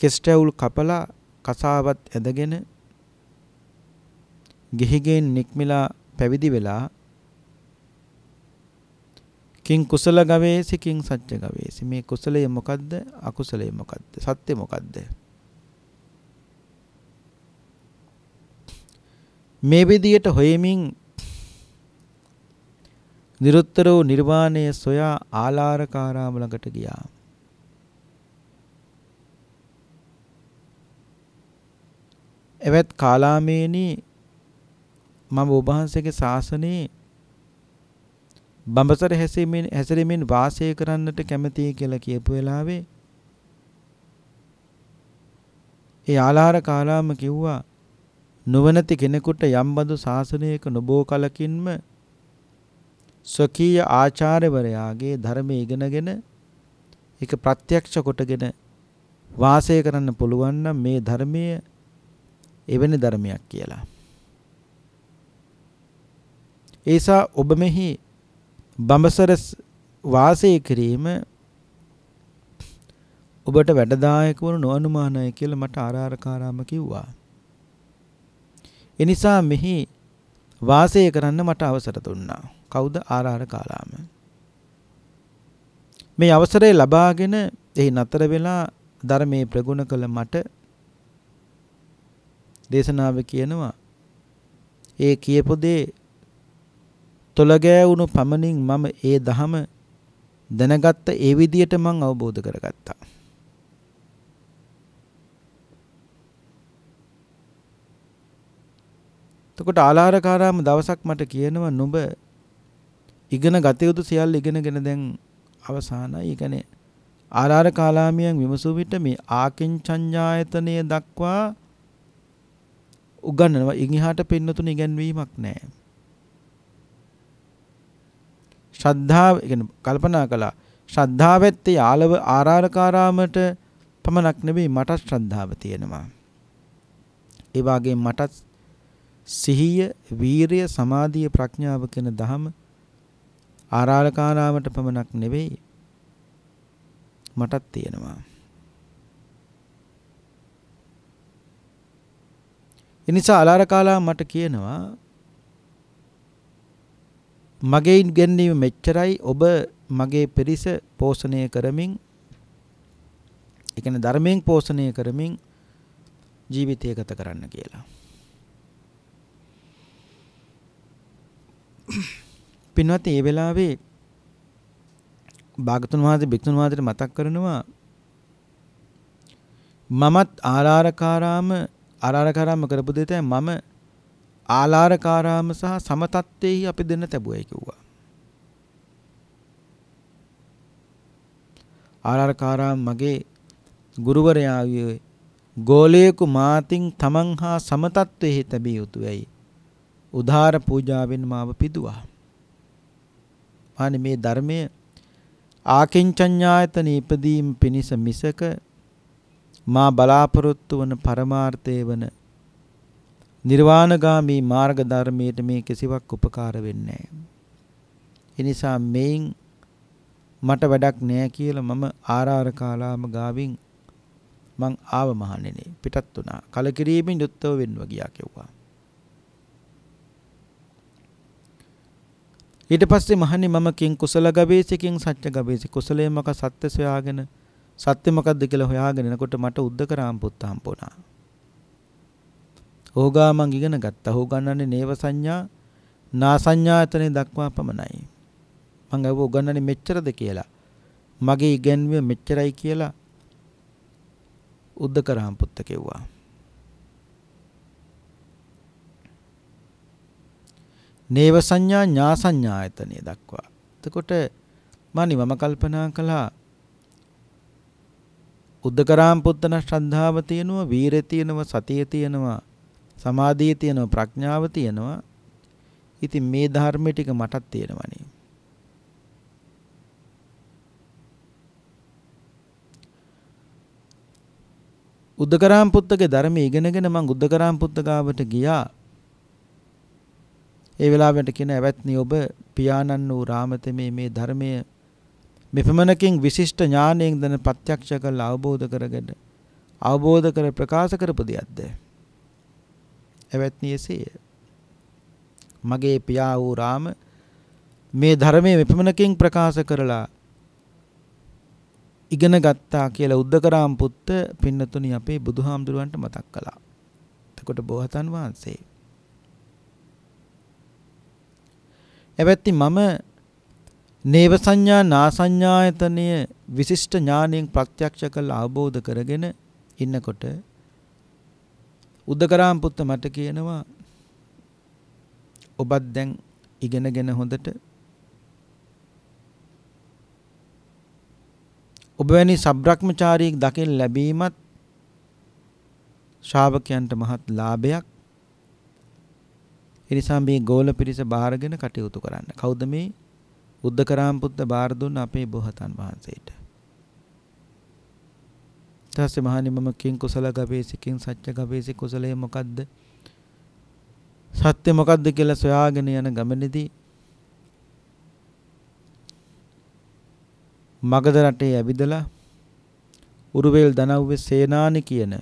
කෙස්ටැවුල් කපලා කසාවත් ඇදගෙන ගිහිගෙන් නික්මිලා පැවිදි වෙලා කිං කුසල ගවේසි කිං සච්ච ගවේසි මේ කුසලය මොකද්ද අකුසලය මොකද්ද සත්‍ය මොකද්ද මේ විදියට හොයමින් නිරුත්තර වූ නිර්වාණය සොයා ආලාරකාරාම ළඟට ගියා එවත් කාලාමේනි මම ඔබ වහන්සේගේ ශාසනයේ බඹසර හැසිරීමෙන් හැසිරීමෙන් වාසය කරන්නට කැමතියි කියලා කියපු වෙලාවේ ඒ ආලාර කාලාම කිව්වා නොවනති කෙනෙකුට යම්බඳු ශාසනයක නොබෝ කලකින්ම ස්වකීය ආචාර්යවරයාගේ ධර්මයේ ඉගෙනගෙන ඒක ප්‍රත්‍යක්ෂ කොටගෙන වාසය කරන්න පුළුවන් නම් මේ ධර්මය එවැනි ධර්මයක් කියලා. ඒසා ඔබ මෙහි බඹසර වාසය කිරීම ඔබට වැඩදායක වුණු නොඅනුමානයි කියලා මට ආරාරකාරාම කිව්වා. එනිසා මෙහි වාසය කරන්න මට අවසර දුන්නා. කවුද ආරාරකාරාම? මේ අවසරය ලබාගෙන එහි නතර වෙලා ධර්මයේ ප්‍රගුණ කළ මට දේශනාව කියනවා ඒ කියපු දේ තොලගෑවුණු පමණින් මම ඒ දහම දැනගත්ත ඒ විදියට මං අවබෝධ කරගත්තා. එතකොට ආලාරකාරාම දවසක් මට කියනවා නුඹ ඉගෙන ගත යුතු සියල්ල ඉගෙනගෙන දැන් අවසానයි. ඒ කියන්නේ ආලාරකාලාමියන් විමසූ විට මේ ආකින්චඤ්ඤායතනයේ දක්වා උගන්වනවා. ඉන් එහාට පින්නතුණ ඉගැන්වීමක් නැහැ. ශ්‍රද්ධාව කියන්නේ කල්පනා කළා ශ්‍රද්ධාව ඇත්තේ ආලව ආරාරකාරාමට පමණක් නෙවෙයි මට ශ්‍රද්ධාව තියෙනවා ඒ වගේ මට සිහිය වීරිය සමාධිය ප්‍රඥාව කියන ධම ආරාරකාරාමට පමණක් නෙවෙයි මටත් තියෙනවා එනිසා අලාරකාලා මට කියනවා මගේ ඉගැන්වීම මෙච්චරයි ඔබ මගේ පිරිස පෝෂණය කරමින් ඒ කියන්නේ ධර්මයෙන් පෝෂණය කරමින් ජීවිතය ගත කරන්න කියලා. පින්වත් මේ වෙලාවේ භාගතුන් වහන්සේ බික්තුන් වහන්සේට මතක් කරනවා මමත් ආරාරකාරාම ආරාරකාරාම කරපු දෙතේ මම ආලාරකාරාම සහ සමතත්වයේහි අපි දෙන්න තැබුවයි කිව්වා. ආලාරකාරාම මගේ ගුරුවරයා වූ ගෝලයෙකු මාතින් තමන් හා සමතත්වයේ තැබිය යුතුයයි. උදාර පූජාවෙන් මාව පිදුවා. අනේ මේ ධර්මය ආකින්චඤ්ඤායතන ඉපදීම් පිණිස මිසක මා බලාපොරොත්තු වන පරමාර්ථය වන නිර්වාණගාමී මාර්ග ධර්මයට මේ කිසිවක් උපකාර වෙන්නේ නැහැ. ඒ නිසා මේන් මට වැඩක් නැහැ කියලා මම ආරාර කාලාම ගාවින් මං ආව මහණෙනි පිටත් වුණා. කලකිරීමෙන් යුක්තව වෙන්නව ගියා කිව්වා. ඊට පස්සේ මහන්නේ මම කිං කුසල ගවේෂකකින් සත්‍ය ගවේෂක කුසලයේ මොකක් සත්‍ය සොයාගෙන සත්‍ය මොකක්ද කියලා හොයාගෙන එනකොට මට උද්දකරාම් පුත්ත හම්බුණා. ඕගා මං ඉගෙන ගත්තා. හෝ ගන්නන්නේ නේව සංඥා නා සංඥායතනෙ දක්වා පමණයි. මං අහුව උගන්නන්නේ මෙච්චරද කියලා. මගේ ඉගෙනුම මෙච්චරයි කියලා උද්දකරාම් පුත්ත කිව්වා. නේව සංඥා ඥා සංඥායතනෙ දක්වා. එතකොට මනි මම කල්පනා කළා උද්දකරාම් පුත්තන ශ්‍රද්ධාව තියෙනවා වීරය තියෙනවා සතිය තියෙනවා සමාධිය තියෙනවා ප්‍රඥාව තියෙනවා. ඉතින් මේ ධර්ම ටික මටත් තියෙනවනේ. උද්දකරාම් පුත්තගේ ධර්මය ඉගෙනගෙන මම උද්දකරාම් පුත්ත ගාවට ගියා. ඒ වෙලාවට කියන ඇවැත්නි ඔබ පියාණන් වූ රාමතමේ මේ ධර්මය මෙපමණකින් විශිෂ්ට ඥානයෙන් දන ප්‍රත්‍යක්ෂ කළ අවබෝධ කරගන්න අවබෝධ කර ප්‍රකාශ කරපු දෙයක්ද? ඇවැත්නියසේය. මගේ පියා වූ රාම මේ ධර්මයේ මෙපමණකින් ප්‍රකාශ කරලා ඉගෙන ගත්තා කියලා උද්දකරාම් පුත්ත පින්නතුණි අපේ බුදුහාමුදුරුවන්ට මතක් කළා. එතකොට බෝසතන් වහන්සේ එවැත්ති මම නේව සංඥා නාසඤ්ඤායතනය විශිෂ්ට ඥාණයෙන් ප්‍රත්‍යක්ෂ කළ අවබෝධ කරගෙන ඉන්නකොට උද්දකරාම් පුත්ත මට කියනවා ඔබත් දැන් ඉගෙනගෙන හොඳට ඔබ වැනි සබ්‍රක්‍මචාරීෙක් දකින් ලැබීමත් ශ්‍රාවකයන්ට මහත් ලාභයක් එනිසා මේ ගෝල පිරිස බාරගෙන කටයුතු කරන්න. කවුද මේ උද්දකරාම් පුත්ත බාර දුන්න අපේ බෝසතාණන් වහන්සේට? ඊට පස්සේ මහණෙනි මම කිං කුසල ගවේසි කිං සත්‍ය ගවේසි කුසලය මොකද්ද? සත්‍ය මොකද්ද කියලා සොයාගෙන යන ගමනේදී මගධ රටේ ඇවිදලා උරුවේල් දනව්වේ සේනානි කියන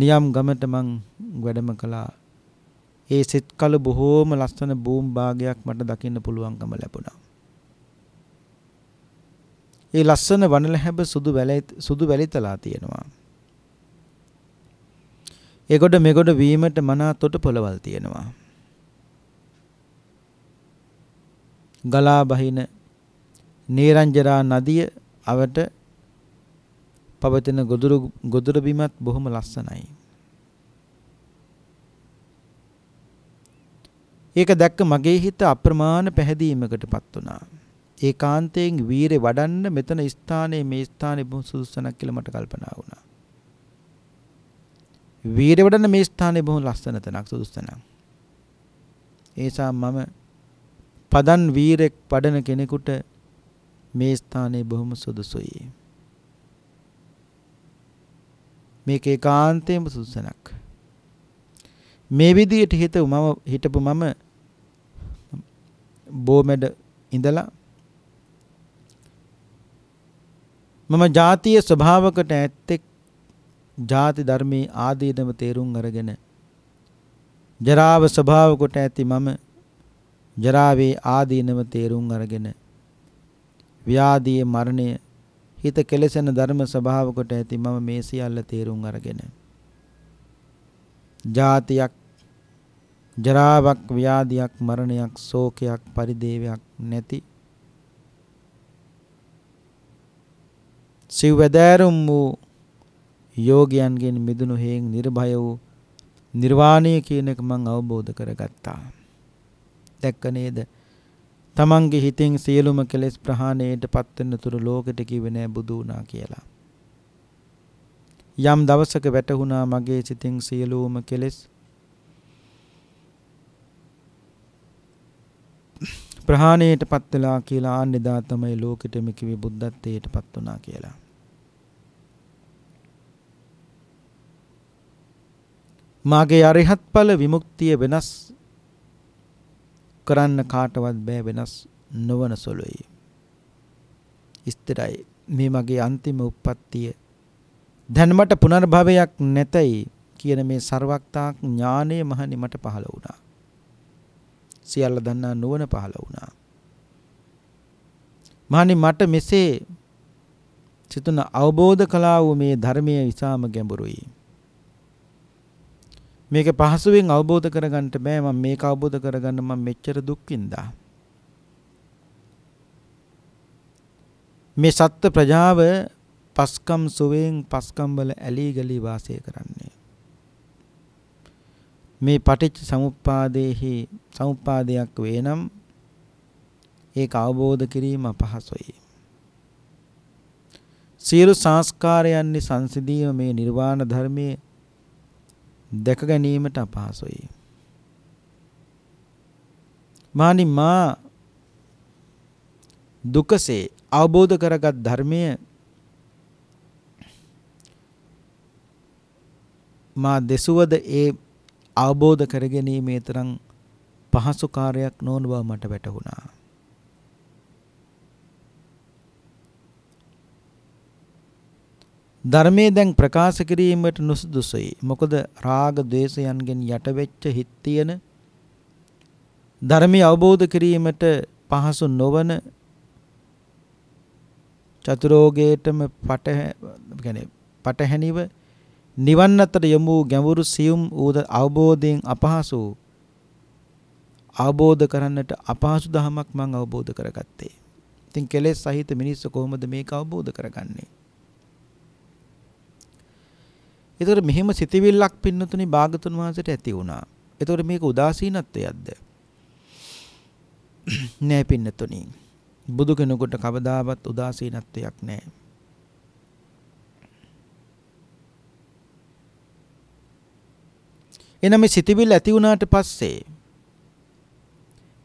නියම් ගමට මං වැඩම කළා. ඒ සෙත් කල බොහෝම ලස්සන බූම් භාගයක් මට දකින්න පුළුවන්කම ලැබුණා. ඒ ලස්සන වනල හැබ සුදු සුදු වැලිතලා තියෙනවා. ඒගොඩ මෙගොඩ වීමට මනා තොට පොළවල් තියෙනවා. ගලා බහින නීරංජරා නදිය අවට පවතින ගොදුරු ගොදුරු බිමත් බොහොම ලස්සනයි. ඒක දැක්ක මගේ හිත අප්‍රමාණ පැහැදීමකටපත් වුණා. ඒකාන්තයෙන් වීරේ වඩන්න මෙතන ස්ථානයේ මේ ස්ථානයේ බොහොම සුදුස්සනක් කියලා මට කල්පනා වුණා. වීරේ වඩන්න මේ ස්ථානයේ බොහොම ලස්සන තැනක් සුදුස්සනක්. ඒසා මම පදන් වීරෙක් වඩන කෙනෙකුට මේ ස්ථානයේ බොහොම සුදුසුයි. මේක ඒකාන්තයෙන්ම සුදුසනක්. මේ විදිහට හිතව මම හිටපු මම බෝමැඩ ඉඳලා මම ජාතිය ස්වභාවකට ඇත්තෙක් ජාති ධර්මයේ ආදීනව තේරුම් අරගෙන ජරාව ස්වභාව කොට ඇති මම ජරාවේ ආදීනව තේරුම් අරගෙන ව්‍යාධියේ මරණය හිත කෙලසෙන ධර්ම ස්වභාව කොට ඇති මම මේ සියල්ල තේරුම් අරගෙන ජාතියක් ජරාවක් ව්‍යාධියක් මරණයක් ශෝකයක් පරිදේවයක් නැති සිව් වැදෑරුම් වූ යෝගයන්ගෙන් මිදුණු හේන් නිර්භය වූ නිර්වාණය කියන එක මම අවබෝධ කරගත්තා. දැක්ක නේද? තමන්ගේ හිතින් සියලුම කෙලෙස් ප්‍රහාණයට පත් වෙන තුරු ලෝකෙට කිව්වේ නෑ බුදු වුණා කියලා. යම් දවසක වැටහුණා මගේ සිතින් සියලුම කෙලෙස් ප්‍රහාණයට පත් වෙලා කියලා ආන්නේදා තමයි ලෝකෙටම කිව්වේ බුද්ධත්වයට පත් වුණා කියලා. මාගේ අරහත් ඵල විමුක්තිය වෙනස් කරන්න කාටවත් බෑ වෙනස් නොවන සොළුයි. ස්ථිරයි මේ මගේ අන්තිම උප්පත්තිය දැන්මට පුනර්භවයක් නැතයි කියන මේ ਸਰවක්තා ඥානය මහනි මට පහළ වුණා. සියල්ල දන්නා නුවණ පහළ වුණා. මහනි මට මෙසේ සිතන අවබෝධ කළා වූ මේ ධර්මයේ විසාම ගැඹුරුයි. මේක පහසුවෙන් අවබෝධ කරගන්න බෑ මම මේක අවබෝධ කරගන්න මම මෙච්චර දුක් මේ සත්ත්ව ප්‍රජාව පස්කම් සුවයෙන් පස්කම් වල ඇලී ගලී වාසය කරන්නේ මේ පටිච්ච සමුප්පාදයේහි සමුප්පාදයක් වේනම් ඒක අවබෝධ කිරීම අපහසුයි සියලු සංස්කාරයන්හි සංසිදීම මේ නිර්වාණ ධර්මයේ දැක ගැනීමට අපහසුයි. මානි මා දුකසේ අවබෝධ කරගත් ධර්මය මා දෙසුවද ඒ අවබෝධ කරගැනීමේ තරම් පහසු කාර්යයක් නොවන බව මට වැටහුණා. ධර්මයේ දැන් ප්‍රකාශ කිරීමට නුසුදුසුයි. මොකද රාග ద్వේෂයන්ගෙන් යටවෙච්ච හිත් තියෙන ධර්මය අවබෝධ කිරීමට පහසු නොවන චතුරෝගයටම පට කියන්නේ පටහැනිව නිවන් අතට යමු ගැඹුරු සියුම් ඌද අවබෝධයෙන් අපහසු අවබෝධ කරන්නට අපහසු දහමක් මම අවබෝධ කරගත්තේ. ඉතින් කෙලෙස් සහිත මිනිස්සු කොහොමද මේක අවබෝධ කරගන්නේ? එතකොට මෙහෙම සිතවිල්ලක් පින්නතුනේ භාගතුන් වහන්සේට ඇති වුණා. එතකොට මේක උදාසීනත්වයක්ද? නෑ පින්නතුනේ. බුදු කෙනෙකුට කවදාවත් උදාසීනත්වයක් නෑ. එනම් මේ සිතවිල්ල ඇති වුණාට පස්සේ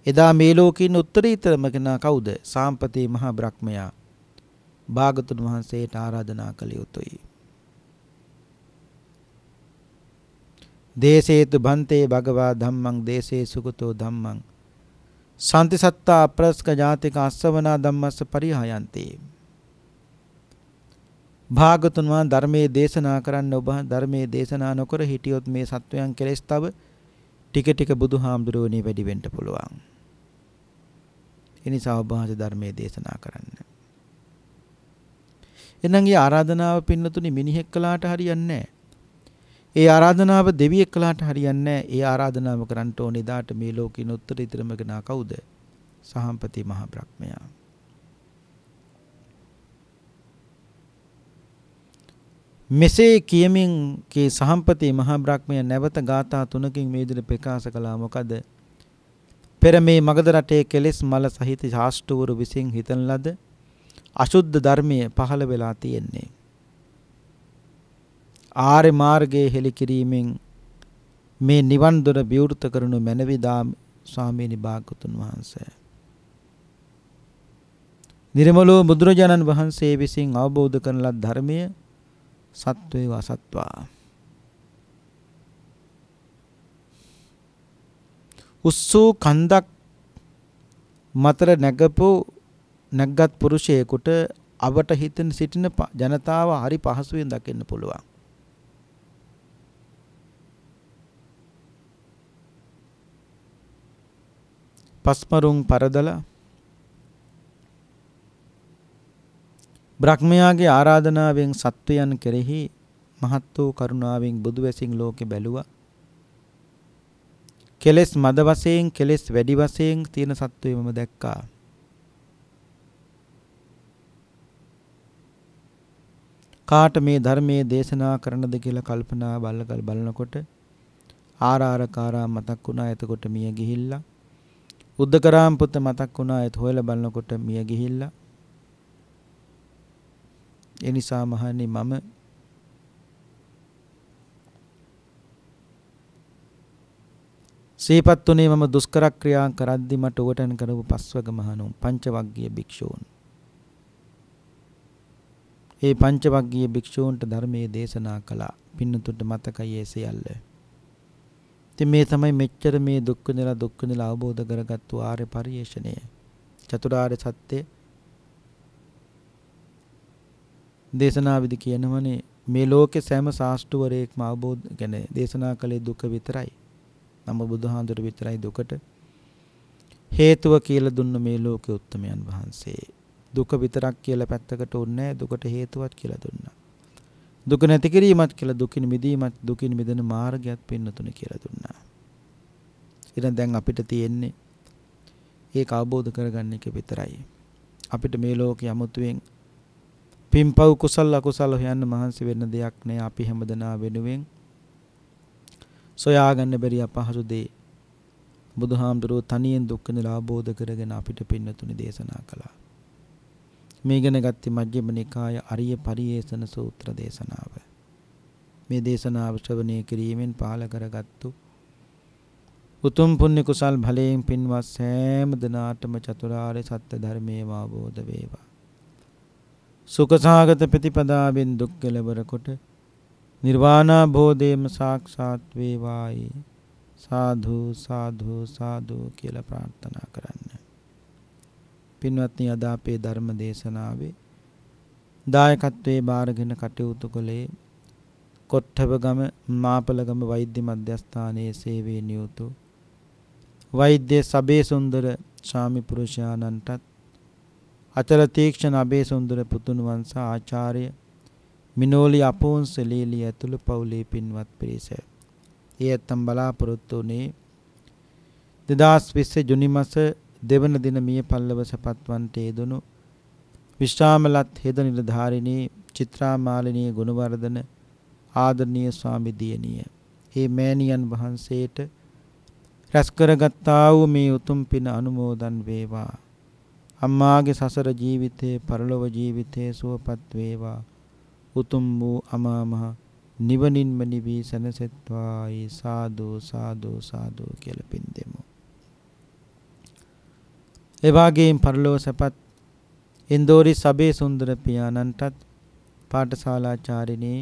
එදා මේ ලෝකෙින් උත්තරීතරම කෙනා කවුද? සාම්පති මහ බ්‍රහ්මයා. භාගතුන් වහන්සේට ආරාධනා කළ යුතුයි. දේසේතු බන්තේ භගවා ධම්මං දේසේ සුගතෝ ධම්මං සන්ති සත්තා අප්‍රස්ක ජාතික අස්සවනා ධම්මස්ස පරිහායන්තේ භාගතුන් වහන්සේ ධර්මයේ දේශනා කරන්න ඔබ ධර්මයේ දේශනා නොකර හිටියොත් මේ සත්වයන් කෙලෙස් තව ටික ටික බුදුහාමුදුරුවනේ වැඩි වෙන්න පුළුවන්. ඒ නිසා ඔබ වහන්සේ ධර්මයේ දේශනා කරන්න. එනං ඊ ආරාධනාව පින්නතුනි මිනිහෙක් කළාට හරියන්නේ නැහැ. ඒ ආරාධනාව දෙවියෙක් කළාට හරියන්නේ ඒ ආරාධනාව කරන්න ඕනේ දාට මේ ලෝකෙින් උත්තර ඉදිරියම ගනා කවුද? සහම්පති මහ බ්‍රහ්මයා. මෙසේ කියමින් කේ සහම්පති මහ බ්‍රහ්මයා නැවත ගාථා තුනකින් මේ විදිහට ප්‍රකාශ කළා මොකද? පෙර මේ මගධ රටේ කෙලෙස් මල සහිත ශාස්ත්‍රවරු විසින් හිතන ලද අසුද්ධ ධර්මයේ පහළ වෙලා තියෙන්නේ. ආර්ය මාර්ගයේ හෙළි කිරීමෙන් මේ නිවන් දොර විවෘත කරනු මැනවි දාම ස්වාමීනි භාගතුන් වහන්සේ. නිර්මලෝ බුදුරජාණන් වහන්සේ විසින් අවබෝධ කරන ලද ධර්මය සත්වේ වසත්වා. උස්සූ කන්දක් මතර නැගපු නැග්ගත් පුරුෂයෙකුට අවට හිතන සිටින ජනතාව හරි පහසුවෙන් දකින්න පුළුවන්. පස්මරුන් පරදලා බ්‍රහ්මයාගේ ආරාධනාවෙන් සත්වයන් කෙරෙහි මහත් වූ කරුණාවෙන් බුදු වැසින් ලෝකෙ බැලුවා. කෙලෙස් මද වශයෙන් කෙලෙස් වැඩි වශයෙන් තියෙන සත්වයමම දැක්කා. කාට මේ ධර්මයේ දේශනා කරනද කියලා කල්පනා බලකල් බලනකොට ආරාරකාරා මතක් වුණා එතකොට මිය ගිහිල්ලා උද්දකරාම් පුත මතක් වුණා ඒත් හොයලා බලනකොට මිය ගිහිල්ලා. ඒ නිසා මහන්නේ මම සීපත් උනේ මම දුෂ්කර ක්‍රියා කරද්දි මට උවටන් කරපු පස්වග මහණුන් පංචවග්ගීය භික්ෂූන්. ඒ පංචවග්ගීය භික්ෂූන්ට ධර්මයේ දේශනා කළා. පින්නතුන්ට මතකයි ඒ සියල්ල. ඉතින් මේ තමයි මෙච්චර මේ දුක් විඳලා දුක් විඳලා අවබෝධ කරගත්තු ආර්ය පරිේශණය. චතුරාර්ය සත්‍ය දේශනාවිදි කියනවනේ මේ ලෝකේ සෑම ශාස්ත්‍රවරයෙක්ම අවබෝධ කියන්නේ දේශනා කළේ දුක විතරයි. නම් බුදුහාඳුර විතරයි දුකට හේතුව කියලා දුන්න මේ ලෝකේ උත්තමයන් වහන්සේ. දුක විතරක් කියලා පැත්තකට උන්නේ දුකට හේතුවක් කියලා දුන්නා. දුක නැති කිරීමත් කියලා දුකින් මිදීමත් දුකින් මිදෙන මාර්ගයත් පෙන්වතුන කියලා දුන්නා. එහෙනම් දැන් අපිට තියෙන්නේ ඒක අවබෝධ කරගන්න එක විතරයි. අපිට මේ ලෝකයේ 아무තුවෙන් පින්පව් කුසල් අකුසල් හොයන්න මහන්සි වෙන්න දෙයක් නෑ. අපි හැමදෙනා වෙනුවෙන් සොයාගන්න බැරි අපහසු දේ බුදුහාමුදුරුවෝ තනියෙන් දුක් විඳලා අවබෝධ කරගෙන අපිට පින්නතුනි දේශනා කළා. මේ ඉගෙන ගත්තේ මජ්ක්‍ධිම නිකාය අරිය පරියේෂණ සූත්‍ර දේශනාව. මේ දේශනාව ශ්‍රවණය කිරීමෙන් පහළ කරගත්තු උතුම් පුණ්‍ය කුසල් ඵලයෙන් පින්වත් සෑම දිනාටම චතුරාර්ය සත්‍ය ධර්මයේ අවබෝධ වේවා. සුඛසාගත ප්‍රතිපදාවෙන් දුක් කෙලවර කොට නිර්වාණාභෝධයම සාක්ෂාත් වේවායි. සාධු සාධු සාධු කියලා ප්‍රාර්ථනා කරන්නේ පින්වත්නි අද අපේ ධර්ම දේශනාවේ දායකත්වයේ බාරගෙන කටයුතු කළේ කොට්ටබගම මාපලගම වෛද්‍ය මධ්‍යස්ථානයේ සේවයේ නියුතු වෛද්‍ය සබේ සුන්දර ස්වාමි පුරුෂයාණන්ටත් අචල තීක්ෂණ අබේ සුන්දර පුතුන් වංශ ආචාර්ය මිනෝලි අපෝන්ස ලීලි ඇතුළු පවුලේ පින්වත් පිරිස. ඒ ඇත්තම් බලාපොරොත්තු වුණේ 2020 ජුනි මාස දෙවන දින මිය පල්ලව සපත්වන්ට යෙදුණු විශ්‍රාමලත් හෙද නිලධාරිණී චිත්‍රාමාලිනී ගුණවර්ධන ආදරණීය ස්වාමි දියණිය. මේ මෑණියන් වහන්සේට රැස් කරගත්තා වූ මේ උතුම් පින අනුමෝදන් වේවා. අම්මාගේ සසර ජීවිතේ, පරලොව ජීවිතේ සුවපත් වේවා. උතුම් වූ අමා මහ නිවනින්ම නිවි සැනසෙත්වායි සාදු සාදු සාදු කියලා පින් දෙමු. එවාගේම පරලෝ සැපත් ඉන්දෝරි සබේ සුන්දර පියාණන්ටත් පාඨශාලාචාරිණී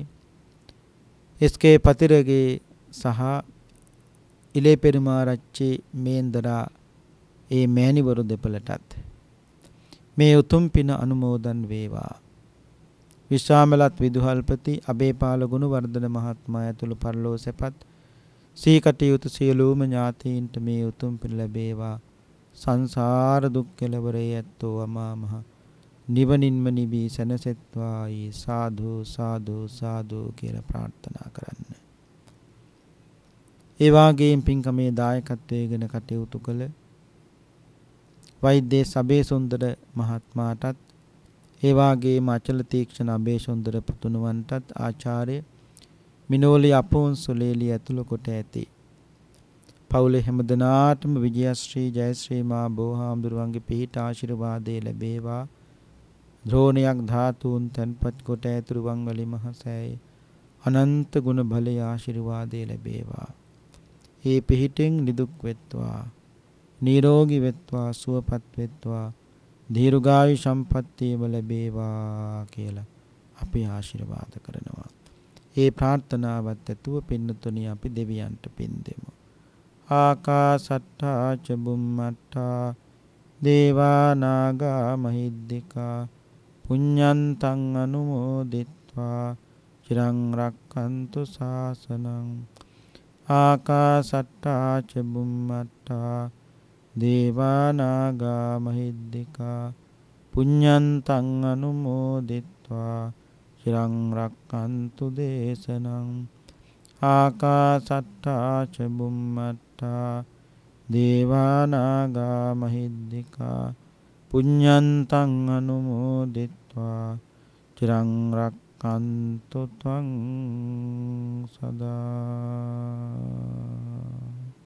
එස්.කේ. පතිරගේ සහ ඉලේ පෙරුමාරච්චි මේන්දරා ඒ මෑණිවරු දෙපළටත් මේ උතුම් පින අනුමෝදන් වේවා විශ්‍රාමලත් විදුහල්පති අබේපාල ගුණවර්ධන මහත්මයා ඇතුළු පරලෝ සැපත් සීකටයුතු සියලුම ඥාතීන්ට මේ උතුම් පින ලැබේවා සංසාර දුක් කෙලවරේ ඇත්තෝ අමා මහ නිවනින්ම නිවි සැනසෙත්වායි සාදු සාදු සාදු කියලා ප්‍රාර්ථනා කරන්න. ඒ වාගේම පින්කමේ දායකත්වයේ ගැන කටයුතු කළ වෛද්‍ය සබේසුන්දර මහත්මයාටත් ඒ වාගේම අචල තීක්ෂණ අබේසුන්දර පුතුණුවන්ටත් ආචාර්ය මිනෝලි අපෝන් සුලේලි ඇතුළු කොට ඇතී පවුලේ හැමදෙනාටම විජයශ්‍රී ජයශ්‍රී මා බෝහාමුදුරුවන්ගේ පිහිට ආශිර්වාදයේ ලැබේවා. ද්‍රෝණියක් ධාතුන් තන්පත් කොට ඇතුරු වංගලි මහසෑයේ අනන්ත ගුණ බලය ආශිර්වාදයේ ලැබේවා. ඒ පිහිටෙන් නිදුක් වෙත්වා. නිරෝගී වෙත්වා සුවපත් වෙත්වා. දීර්ඝායු සම්පන්නියම ලැබේවා කියලා අපි ආශිර්වාද කරනවා. ඒ ප්‍රාර්ථනාවත් ඇතුව පින්නතුණි අපි දෙවියන්ට පින් දෙමු. ආකාසට්ඨා ච බුම්මට්ඨා දේවා නාග මහිද්దికා පුඤ්ඤන්තං අනුමෝදිත්වා චිරං රක්칸තු සාසනං ආකාසට්ඨා ච බුම්මට්ඨා දේවා නාග මහිද්దికා පුඤ්ඤන්තං අනුමෝදිත්වා චිරං රක්칸තු දේශනං ආකාසට්ඨා ච බුම්මට්ඨා අත්තා දේවානාගා මහිද්దికා පුඤ්ඤන්තං අනුමෝදිත්වා චිරං රක්칸තු ත්වං සදා